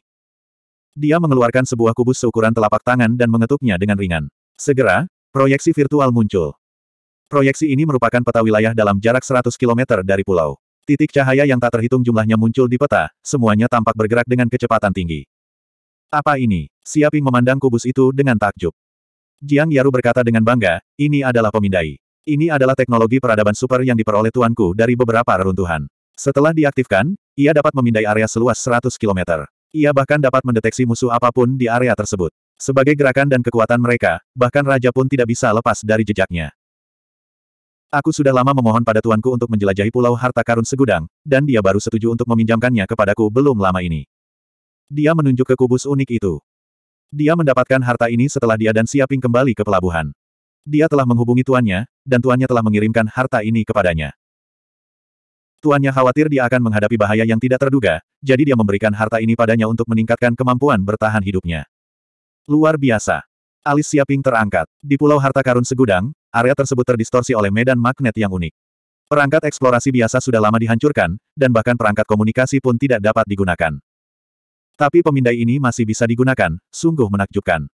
Dia mengeluarkan sebuah kubus seukuran telapak tangan dan mengetuknya dengan ringan. Segera, proyeksi virtual muncul. Proyeksi ini merupakan peta wilayah dalam jarak 100 km dari pulau. Titik cahaya yang tak terhitung jumlahnya muncul di peta, semuanya tampak bergerak dengan kecepatan tinggi. Apa ini? Siaping memandang kubus itu dengan takjub. Jiang Yaru berkata dengan bangga, ini adalah pemindai. Ini adalah teknologi peradaban super yang diperoleh tuanku dari beberapa reruntuhan. Setelah diaktifkan, ia dapat memindai area seluas 100 kilometer. Ia bahkan dapat mendeteksi musuh apapun di area tersebut. Sebagai gerakan dan kekuatan mereka, bahkan raja pun tidak bisa lepas dari jejaknya. Aku sudah lama memohon pada tuanku untuk menjelajahi pulau harta karun segudang, dan dia baru setuju untuk meminjamkannya kepadaku belum lama ini. Dia menunjuk ke kubus unik itu. Dia mendapatkan harta ini setelah dia dan Siaping kembali ke pelabuhan. Dia telah menghubungi tuannya, dan tuannya telah mengirimkan harta ini kepadanya tuannya khawatir dia akan menghadapi bahaya yang tidak terduga, jadi dia memberikan harta ini padanya untuk meningkatkan kemampuan bertahan hidupnya. Luar biasa. Alis Siaping terangkat. Di Pulau Harta Karun Segudang, area tersebut terdistorsi oleh medan magnet yang unik. Perangkat eksplorasi biasa sudah lama dihancurkan, dan bahkan perangkat komunikasi pun tidak dapat digunakan. Tapi pemindai ini masih bisa digunakan, sungguh menakjubkan.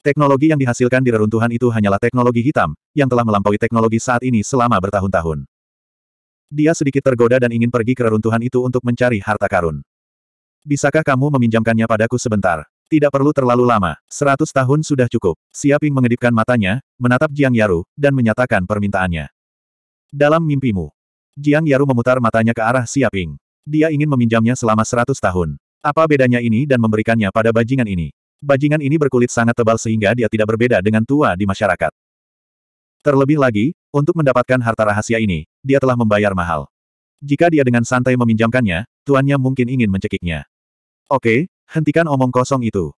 Teknologi yang dihasilkan di reruntuhan itu hanyalah teknologi hitam, yang telah melampaui teknologi saat ini selama bertahun-tahun. Dia sedikit tergoda dan ingin pergi ke reruntuhan itu untuk mencari harta karun. Bisakah kamu meminjamkannya padaku sebentar? Tidak perlu terlalu lama, seratus tahun sudah cukup. Siaping mengedipkan matanya, menatap Jiang Yaru, dan menyatakan permintaannya. Dalam mimpimu. Jiang Yaru memutar matanya ke arah Siaping. Dia ingin meminjamnya selama seratus tahun. Apa bedanya ini dan memberikannya pada bajingan ini? Bajingan ini berkulit sangat tebal sehingga dia tidak berbeda dengan tua di masyarakat. Terlebih lagi, untuk mendapatkan harta rahasia ini, dia telah membayar mahal. Jika dia dengan santai meminjamkannya, tuannya mungkin ingin mencekiknya. Oke, hentikan omong kosong itu.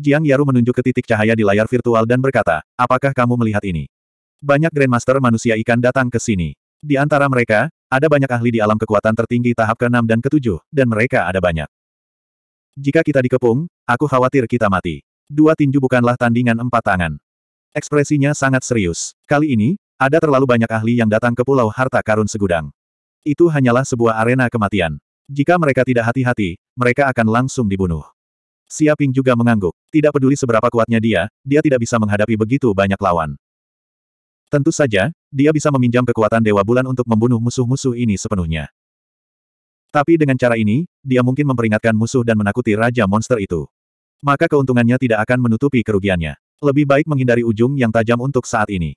Jiang Yaru menunjuk ke titik cahaya di layar virtual dan berkata, apakah kamu melihat ini? Banyak Grandmaster manusia ikan datang ke sini. Di antara mereka, ada banyak ahli di alam kekuatan tertinggi tahap ke-6 dan ke-7, dan mereka ada banyak. Jika kita dikepung, aku khawatir kita mati. Dua tinju bukanlah tandingan empat tangan. Ekspresinya sangat serius. Kali ini, ada terlalu banyak ahli yang datang ke Pulau Harta Karun Segudang. Itu hanyalah sebuah arena kematian. Jika mereka tidak hati-hati, mereka akan langsung dibunuh. Siaping juga mengangguk. Tidak peduli seberapa kuatnya dia, dia tidak bisa menghadapi begitu banyak lawan. Tentu saja, dia bisa meminjam kekuatan Dewa Bulan untuk membunuh musuh-musuh ini sepenuhnya. Tapi dengan cara ini, dia mungkin memperingatkan musuh dan menakuti Raja Monster itu. Maka keuntungannya tidak akan menutupi kerugiannya. Lebih baik menghindari ujung yang tajam untuk saat ini.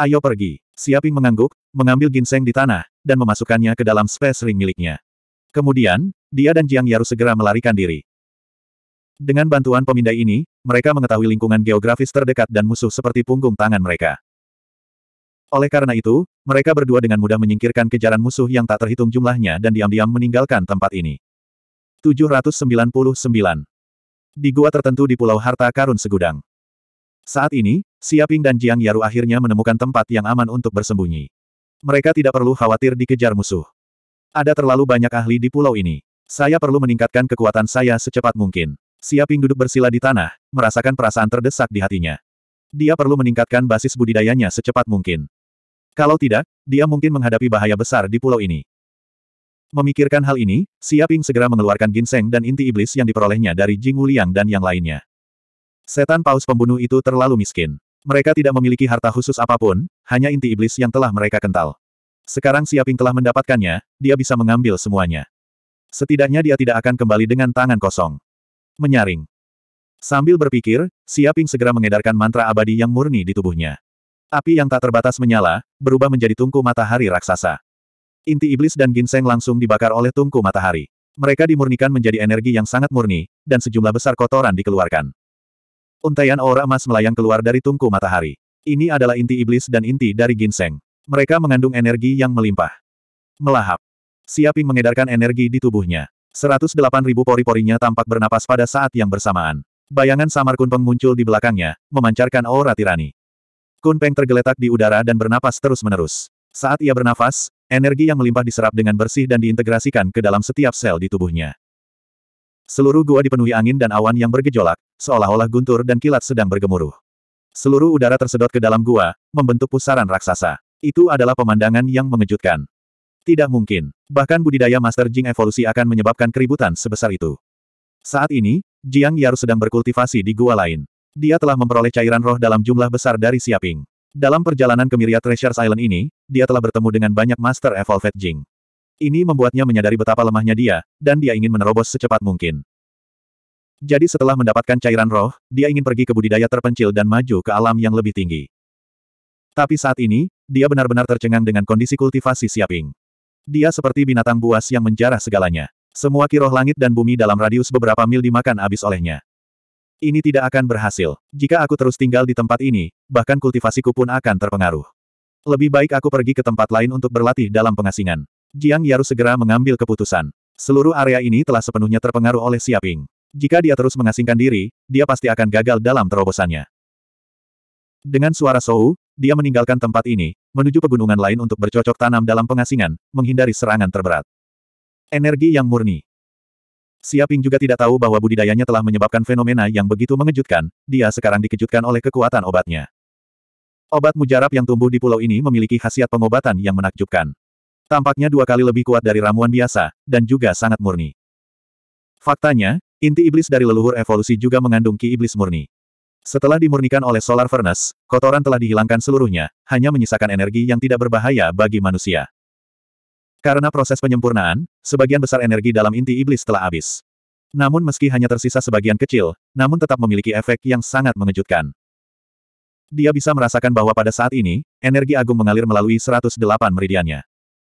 Ayo pergi. Siaping mengangguk, mengambil ginseng di tanah, dan memasukkannya ke dalam space ring miliknya. Kemudian, dia dan Jiang Yaru segera melarikan diri. Dengan bantuan pemindai ini, mereka mengetahui lingkungan geografis terdekat dan musuh seperti punggung tangan mereka. Oleh karena itu, mereka berdua dengan mudah menyingkirkan kejaran musuh yang tak terhitung jumlahnya dan diam-diam meninggalkan tempat ini. 799. Di gua tertentu di Pulau Harta Karun Segudang. Saat ini, Siaping dan Jiang Yaru akhirnya menemukan tempat yang aman untuk bersembunyi. Mereka tidak perlu khawatir dikejar musuh. Ada terlalu banyak ahli di pulau ini. Saya perlu meningkatkan kekuatan saya secepat mungkin. Siaping duduk bersila di tanah, merasakan perasaan terdesak di hatinya. Dia perlu meningkatkan basis budidayanya secepat mungkin. Kalau tidak, dia mungkin menghadapi bahaya besar di pulau ini. Memikirkan hal ini, Siaping segera mengeluarkan ginseng dan inti iblis yang diperolehnya dari Jing Wuliang dan yang lainnya. Setan paus pembunuh itu terlalu miskin. Mereka tidak memiliki harta khusus apapun, hanya inti iblis yang telah mereka kental. Sekarang Siaping telah mendapatkannya, dia bisa mengambil semuanya. Setidaknya dia tidak akan kembali dengan tangan kosong. Menyaring. Sambil berpikir, Siaping segera mengedarkan mantra abadi yang murni di tubuhnya. Api yang tak terbatas menyala, berubah menjadi tungku matahari raksasa. Inti iblis dan ginseng langsung dibakar oleh tungku matahari. Mereka dimurnikan menjadi energi yang sangat murni, dan sejumlah besar kotoran dikeluarkan. Untaian aura emas melayang keluar dari tungku matahari. Ini adalah inti iblis dan inti dari ginseng. Mereka mengandung energi yang melimpah. Melahap. Siaping mengedarkan energi di tubuhnya. 108.000 pori-porinya tampak bernapas pada saat yang bersamaan. Bayangan Samar Kunpeng muncul di belakangnya, memancarkan aura tirani. Kunpeng tergeletak di udara dan bernapas terus-menerus. Saat ia bernafas, energi yang melimpah diserap dengan bersih dan diintegrasikan ke dalam setiap sel di tubuhnya. Seluruh gua dipenuhi angin dan awan yang bergejolak, seolah-olah guntur dan kilat sedang bergemuruh. Seluruh udara tersedot ke dalam gua, membentuk pusaran raksasa. Itu adalah pemandangan yang mengejutkan. Tidak mungkin. Bahkan budidaya Master Jing evolusi akan menyebabkan keributan sebesar itu. Saat ini, Jiang Yaru sedang berkultivasi di gua lain. Dia telah memperoleh cairan roh dalam jumlah besar dari Siaping. Dalam perjalanan ke Myriad Treasures Island ini, dia telah bertemu dengan banyak Master Evolved Jing. Ini membuatnya menyadari betapa lemahnya dia, dan dia ingin menerobos secepat mungkin. Jadi setelah mendapatkan cairan roh, dia ingin pergi ke budidaya terpencil dan maju ke alam yang lebih tinggi. Tapi saat ini, dia benar-benar tercengang dengan kondisi kultivasi Siaping. Dia seperti binatang buas yang menjarah segalanya. Semua kiroh langit dan bumi dalam radius beberapa mil dimakan habis olehnya. Ini tidak akan berhasil. Jika aku terus tinggal di tempat ini, bahkan kultivasiku pun akan terpengaruh. Lebih baik aku pergi ke tempat lain untuk berlatih dalam pengasingan. Jiang Yaru segera mengambil keputusan. Seluruh area ini telah sepenuhnya terpengaruh oleh Siaping. Jika dia terus mengasingkan diri, dia pasti akan gagal dalam terobosannya. Dengan suara Sou, dia meninggalkan tempat ini, menuju pegunungan lain untuk bercocok tanam dalam pengasingan, menghindari serangan terberat. Energi yang murni. Siaping juga tidak tahu bahwa budidayanya telah menyebabkan fenomena yang begitu mengejutkan, dia sekarang dikejutkan oleh kekuatan obatnya. Obat mujarab yang tumbuh di pulau ini memiliki khasiat pengobatan yang menakjubkan. Tampaknya dua kali lebih kuat dari ramuan biasa, dan juga sangat murni. Faktanya, inti iblis dari leluhur evolusi juga mengandung ki iblis murni. Setelah dimurnikan oleh Solar Furnace, kotoran telah dihilangkan seluruhnya, hanya menyisakan energi yang tidak berbahaya bagi manusia. Karena proses penyempurnaan, sebagian besar energi dalam inti iblis telah habis. Namun meski hanya tersisa sebagian kecil, namun tetap memiliki efek yang sangat mengejutkan. Dia bisa merasakan bahwa pada saat ini, energi agung mengalir melalui 108 meridiannya.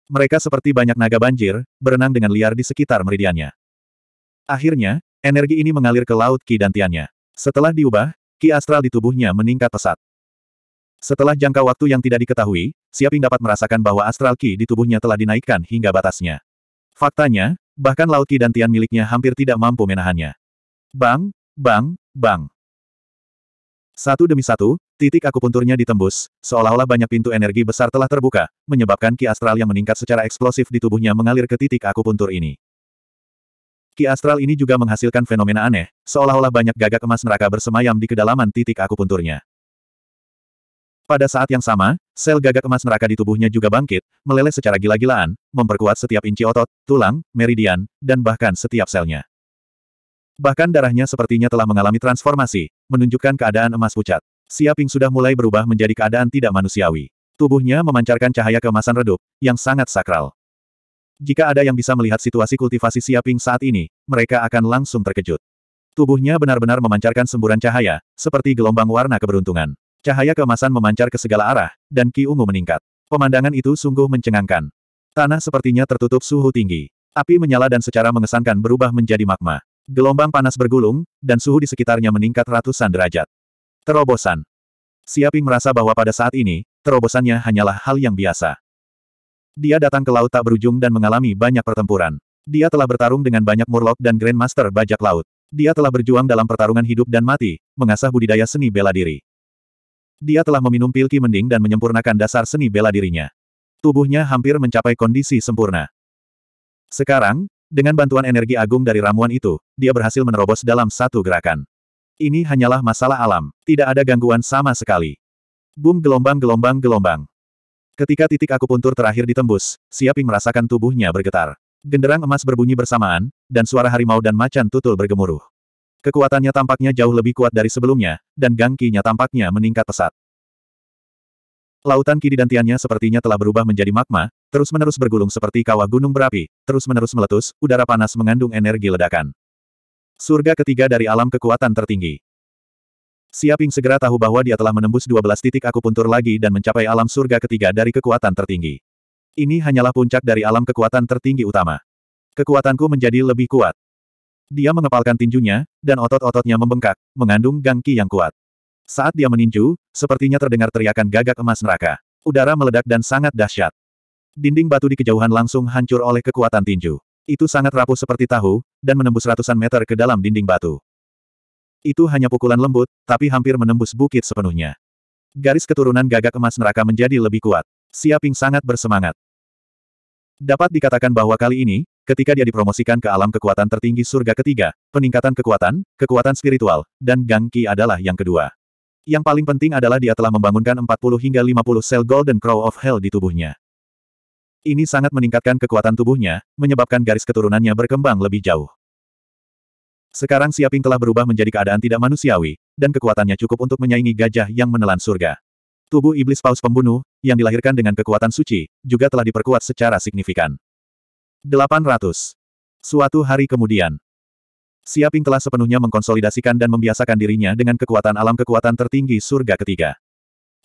Mereka seperti banyak naga banjir, berenang dengan liar di sekitar meridiannya. Akhirnya, energi ini mengalir ke laut Ki dantiannya. Setelah diubah, Ki astral di tubuhnya meningkat pesat. Setelah jangka waktu yang tidak diketahui, Siaping dapat merasakan bahwa astral Ki di tubuhnya telah dinaikkan hingga batasnya. Faktanya, bahkan laut Ki dan miliknya hampir tidak mampu menahannya. Bang, bang, bang. Satu demi satu, Titik akupunturnya ditembus, seolah-olah banyak pintu energi besar telah terbuka, menyebabkan ki astral yang meningkat secara eksplosif di tubuhnya mengalir ke titik akupuntur ini. Ki astral ini juga menghasilkan fenomena aneh, seolah-olah banyak gagak emas neraka bersemayam di kedalaman titik akupunturnya. Pada saat yang sama, sel gagak emas neraka di tubuhnya juga bangkit, meleleh secara gila-gilaan, memperkuat setiap inci otot, tulang, meridian, dan bahkan setiap selnya. Bahkan darahnya sepertinya telah mengalami transformasi, menunjukkan keadaan emas pucat. Siaping sudah mulai berubah menjadi keadaan tidak manusiawi. Tubuhnya memancarkan cahaya kemasan redup, yang sangat sakral. Jika ada yang bisa melihat situasi kultivasi Siaping saat ini, mereka akan langsung terkejut. Tubuhnya benar-benar memancarkan semburan cahaya, seperti gelombang warna keberuntungan. Cahaya kemasan memancar ke segala arah, dan Ki Ungu meningkat. Pemandangan itu sungguh mencengangkan. Tanah sepertinya tertutup suhu tinggi. Api menyala dan secara mengesankan berubah menjadi magma. Gelombang panas bergulung, dan suhu di sekitarnya meningkat ratusan derajat. Terobosan. Siaping merasa bahwa pada saat ini, terobosannya hanyalah hal yang biasa. Dia datang ke laut tak berujung dan mengalami banyak pertempuran. Dia telah bertarung dengan banyak murlok dan grandmaster bajak laut. Dia telah berjuang dalam pertarungan hidup dan mati, mengasah budidaya seni bela diri. Dia telah meminum pilki Mending dan menyempurnakan dasar seni bela dirinya. Tubuhnya hampir mencapai kondisi sempurna. Sekarang, dengan bantuan energi agung dari ramuan itu, dia berhasil menerobos dalam satu gerakan. Ini hanyalah masalah alam, tidak ada gangguan sama sekali. Boom, gelombang gelombang gelombang. Ketika titik akupuntur terakhir ditembus, Siaping merasakan tubuhnya bergetar. Genderang emas berbunyi bersamaan, dan suara harimau dan macan tutul bergemuruh. Kekuatannya tampaknya jauh lebih kuat dari sebelumnya, dan gangkinya tampaknya meningkat pesat. Lautan kidi dan sepertinya telah berubah menjadi magma, terus-menerus bergulung seperti kawah gunung berapi, terus-menerus meletus, udara panas mengandung energi ledakan. Surga ketiga dari alam kekuatan tertinggi. Siaping segera tahu bahwa dia telah menembus 12 titik akupuntur lagi dan mencapai alam surga ketiga dari kekuatan tertinggi. Ini hanyalah puncak dari alam kekuatan tertinggi utama. Kekuatanku menjadi lebih kuat. Dia mengepalkan tinjunya, dan otot-ototnya membengkak, mengandung gangki yang kuat. Saat dia meninju, sepertinya terdengar teriakan gagak emas neraka. Udara meledak dan sangat dahsyat. Dinding batu di kejauhan langsung hancur oleh kekuatan tinju. Itu sangat rapuh seperti tahu, dan menembus ratusan meter ke dalam dinding batu. Itu hanya pukulan lembut, tapi hampir menembus bukit sepenuhnya. Garis keturunan gagak emas neraka menjadi lebih kuat. Siaping sangat bersemangat. Dapat dikatakan bahwa kali ini, ketika dia dipromosikan ke alam kekuatan tertinggi surga ketiga, peningkatan kekuatan, kekuatan spiritual, dan gangki adalah yang kedua. Yang paling penting adalah dia telah membangunkan 40 hingga 50 sel Golden Crow of Hell di tubuhnya. Ini sangat meningkatkan kekuatan tubuhnya, menyebabkan garis keturunannya berkembang lebih jauh. Sekarang Siaping telah berubah menjadi keadaan tidak manusiawi, dan kekuatannya cukup untuk menyaingi gajah yang menelan surga. Tubuh iblis paus pembunuh, yang dilahirkan dengan kekuatan suci, juga telah diperkuat secara signifikan. 800. Suatu hari kemudian, Siaping telah sepenuhnya mengkonsolidasikan dan membiasakan dirinya dengan kekuatan alam kekuatan tertinggi surga ketiga.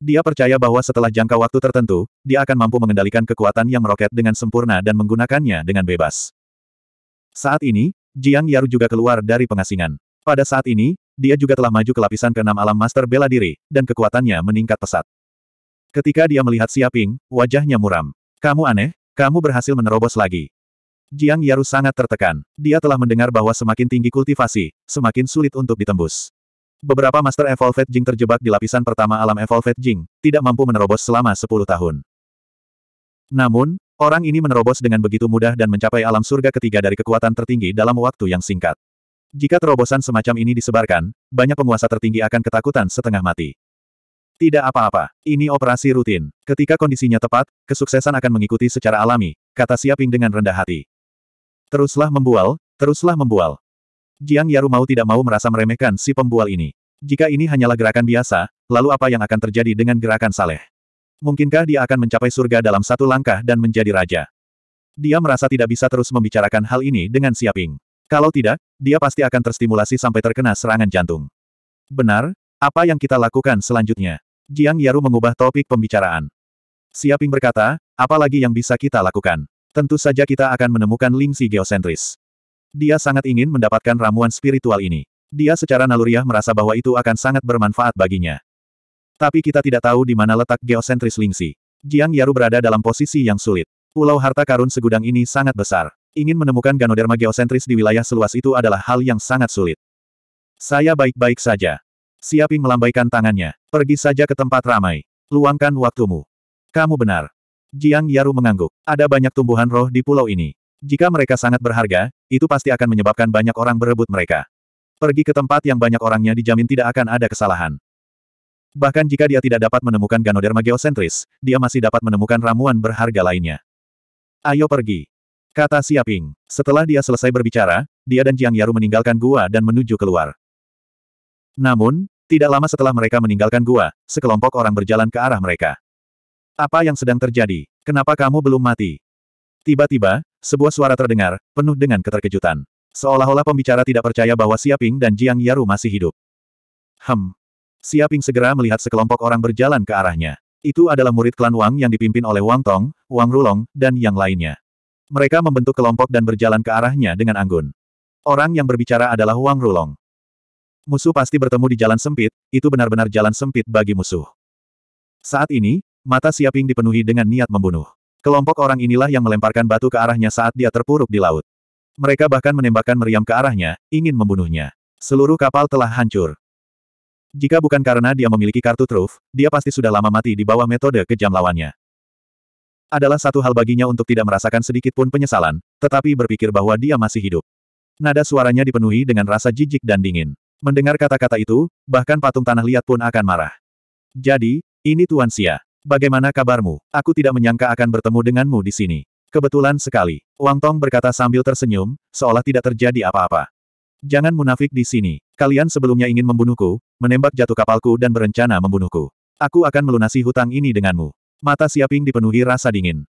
Dia percaya bahwa setelah jangka waktu tertentu, dia akan mampu mengendalikan kekuatan yang meroket dengan sempurna dan menggunakannya dengan bebas. Saat ini, Jiang Yaru juga keluar dari pengasingan. Pada saat ini, dia juga telah maju ke lapisan keenam alam master bela diri, dan kekuatannya meningkat pesat. Ketika dia melihat Siaping, wajahnya muram. Kamu aneh, kamu berhasil menerobos lagi. Jiang Yaru sangat tertekan. Dia telah mendengar bahwa semakin tinggi kultivasi, semakin sulit untuk ditembus. Beberapa Master Evolved Jing terjebak di lapisan pertama alam Evolved Jing, tidak mampu menerobos selama 10 tahun. Namun, orang ini menerobos dengan begitu mudah dan mencapai alam surga ketiga dari kekuatan tertinggi dalam waktu yang singkat. Jika terobosan semacam ini disebarkan, banyak penguasa tertinggi akan ketakutan setengah mati. Tidak apa-apa, ini operasi rutin. Ketika kondisinya tepat, kesuksesan akan mengikuti secara alami, kata Siaping dengan rendah hati. Teruslah membual, teruslah membual. Jiang Yaru mau tidak mau merasa meremehkan si pembual ini. Jika ini hanyalah gerakan biasa, lalu apa yang akan terjadi dengan gerakan Saleh? Mungkinkah dia akan mencapai surga dalam satu langkah dan menjadi raja? Dia merasa tidak bisa terus membicarakan hal ini dengan Siaping. Kalau tidak, dia pasti akan terstimulasi sampai terkena serangan jantung. Benar, apa yang kita lakukan selanjutnya? Jiang Yaru mengubah topik pembicaraan. Siaping berkata, apalagi yang bisa kita lakukan? Tentu saja kita akan menemukan Ling geosentris. Dia sangat ingin mendapatkan ramuan spiritual ini. Dia secara naluriah merasa bahwa itu akan sangat bermanfaat baginya. Tapi kita tidak tahu di mana letak geosentris Lingxi. Jiang Yaru berada dalam posisi yang sulit. Pulau harta karun segudang ini sangat besar. Ingin menemukan ganoderma geosentris di wilayah seluas itu adalah hal yang sangat sulit. Saya baik-baik saja. Siaping melambaikan tangannya. Pergi saja ke tempat ramai. Luangkan waktumu. Kamu benar. Jiang Yaru mengangguk. Ada banyak tumbuhan roh di pulau ini. Jika mereka sangat berharga, itu pasti akan menyebabkan banyak orang berebut mereka. Pergi ke tempat yang banyak orangnya dijamin tidak akan ada kesalahan. Bahkan jika dia tidak dapat menemukan Ganoderma geosentris, dia masih dapat menemukan ramuan berharga lainnya. Ayo pergi. Kata Siaping. Setelah dia selesai berbicara, dia dan Jiang Yaru meninggalkan gua dan menuju keluar. Namun, tidak lama setelah mereka meninggalkan gua, sekelompok orang berjalan ke arah mereka. Apa yang sedang terjadi? Kenapa kamu belum mati? Tiba-tiba, sebuah suara terdengar, penuh dengan keterkejutan. Seolah-olah pembicara tidak percaya bahwa Siaping dan Jiang Yaru masih hidup. Hem. Siaping segera melihat sekelompok orang berjalan ke arahnya. Itu adalah murid klan Wang yang dipimpin oleh Wang Tong, Wang Rulong, dan yang lainnya. Mereka membentuk kelompok dan berjalan ke arahnya dengan anggun. Orang yang berbicara adalah Wang Rulong. Musuh pasti bertemu di jalan sempit, itu benar-benar jalan sempit bagi musuh. Saat ini, mata Siaping dipenuhi dengan niat membunuh. Kelompok orang inilah yang melemparkan batu ke arahnya saat dia terpuruk di laut. Mereka bahkan menembakkan meriam ke arahnya, ingin membunuhnya. Seluruh kapal telah hancur. Jika bukan karena dia memiliki kartu truf, dia pasti sudah lama mati di bawah metode kejam lawannya. Adalah satu hal baginya untuk tidak merasakan sedikit pun penyesalan, tetapi berpikir bahwa dia masih hidup. Nada suaranya dipenuhi dengan rasa jijik dan dingin. Mendengar kata-kata itu, bahkan patung tanah liat pun akan marah. Jadi, ini Tuan Sia. Bagaimana kabarmu? Aku tidak menyangka akan bertemu denganmu di sini. Kebetulan sekali. Wang Tong berkata sambil tersenyum, seolah tidak terjadi apa-apa. Jangan munafik di sini. Kalian sebelumnya ingin membunuhku, menembak jatuh kapalku dan berencana membunuhku. Aku akan melunasi hutang ini denganmu. Mata Siaping dipenuhi rasa dingin.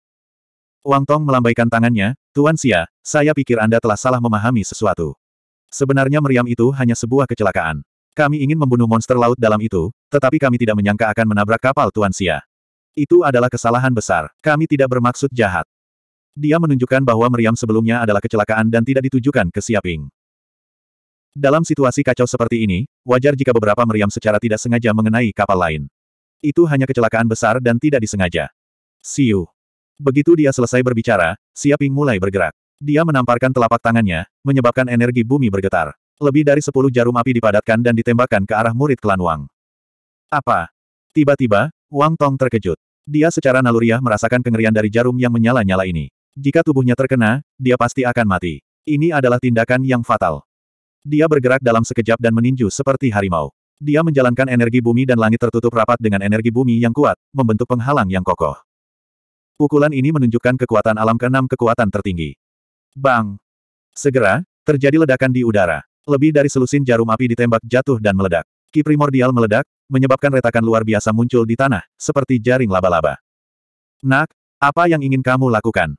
Wang Tong melambaikan tangannya, Tuan Xia, saya pikir Anda telah salah memahami sesuatu. Sebenarnya meriam itu hanya sebuah kecelakaan. Kami ingin membunuh monster laut dalam itu, tetapi kami tidak menyangka akan menabrak kapal Tuan Xia. Itu adalah kesalahan besar. Kami tidak bermaksud jahat. Dia menunjukkan bahwa meriam sebelumnya adalah kecelakaan dan tidak ditujukan ke Siaping. Dalam situasi kacau seperti ini, wajar jika beberapa meriam secara tidak sengaja mengenai kapal lain. Itu hanya kecelakaan besar dan tidak disengaja. Siu. Begitu dia selesai berbicara, Siaping mulai bergerak. Dia menamparkan telapak tangannya, menyebabkan energi bumi bergetar. Lebih dari sepuluh jarum api dipadatkan dan ditembakkan ke arah murid klan Wang. Apa? Tiba-tiba, Wang Tong terkejut. Dia secara naluriah merasakan kengerian dari jarum yang menyala-nyala ini. Jika tubuhnya terkena, dia pasti akan mati. Ini adalah tindakan yang fatal. Dia bergerak dalam sekejap dan meninju seperti harimau. Dia menjalankan energi bumi dan langit tertutup rapat dengan energi bumi yang kuat, membentuk penghalang yang kokoh. Pukulan ini menunjukkan kekuatan alam keenam kekuatan tertinggi. Bang! Segera, terjadi ledakan di udara. Lebih dari selusin jarum api ditembak jatuh dan meledak. Ki primordial meledak, menyebabkan retakan luar biasa muncul di tanah, seperti jaring laba-laba. Nak, apa yang ingin kamu lakukan?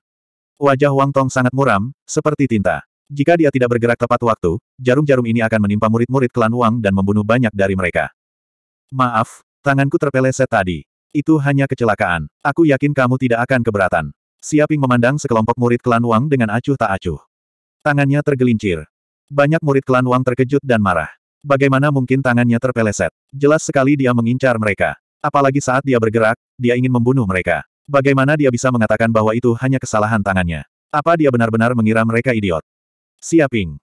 Wajah Wang Tong sangat muram, seperti tinta. Jika dia tidak bergerak tepat waktu, jarum-jarum ini akan menimpa murid-murid klan Wang dan membunuh banyak dari mereka. Maaf, tanganku terpeleset tadi. Itu hanya kecelakaan. Aku yakin kamu tidak akan keberatan. Siaping memandang sekelompok murid klan Wang dengan acuh tak acuh. Tangannya tergelincir. Banyak murid klan Wang terkejut dan marah. Bagaimana mungkin tangannya terpeleset? Jelas sekali dia mengincar mereka. Apalagi saat dia bergerak, dia ingin membunuh mereka. Bagaimana dia bisa mengatakan bahwa itu hanya kesalahan tangannya? Apa dia benar-benar mengira mereka idiot? Siaping.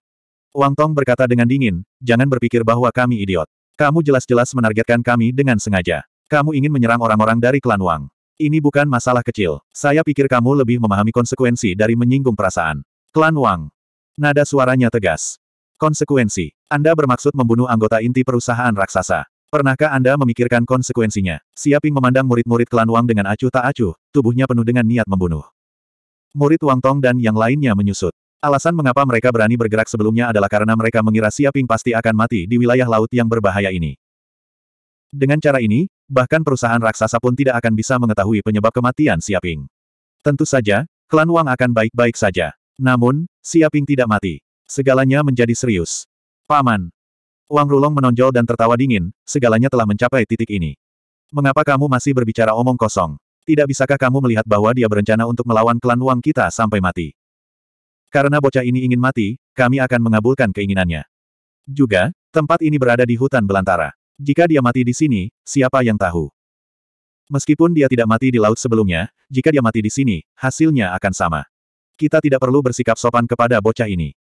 Wang Tong berkata dengan dingin, jangan berpikir bahwa kami idiot. Kamu jelas-jelas menargetkan kami dengan sengaja. Kamu ingin menyerang orang-orang dari klan Wang. Ini bukan masalah kecil. Saya pikir kamu lebih memahami konsekuensi dari menyinggung perasaan. Klan Wang. Nada suaranya tegas. Konsekuensi. Anda bermaksud membunuh anggota inti perusahaan raksasa. Pernahkah Anda memikirkan konsekuensinya? Siaping memandang murid-murid klan Wang dengan acuh tak acuh, tubuhnya penuh dengan niat membunuh. Murid Wang Tong dan yang lainnya menyusut. Alasan mengapa mereka berani bergerak sebelumnya adalah karena mereka mengira Siaping pasti akan mati di wilayah laut yang berbahaya ini. Dengan cara ini, bahkan perusahaan raksasa pun tidak akan bisa mengetahui penyebab kematian Siaping. Tentu saja, klan Wang akan baik-baik saja. Namun, Siaping tidak mati. Segalanya menjadi serius. Paman. Wang Rulong menonjol dan tertawa dingin, segalanya telah mencapai titik ini. Mengapa kamu masih berbicara omong kosong? Tidak bisakah kamu melihat bahwa dia berencana untuk melawan klan Wang kita sampai mati? Karena bocah ini ingin mati, kami akan mengabulkan keinginannya. Juga, tempat ini berada di hutan belantara. Jika dia mati di sini, siapa yang tahu? Meskipun dia tidak mati di laut sebelumnya, jika dia mati di sini, hasilnya akan sama. Kita tidak perlu bersikap sopan kepada bocah ini.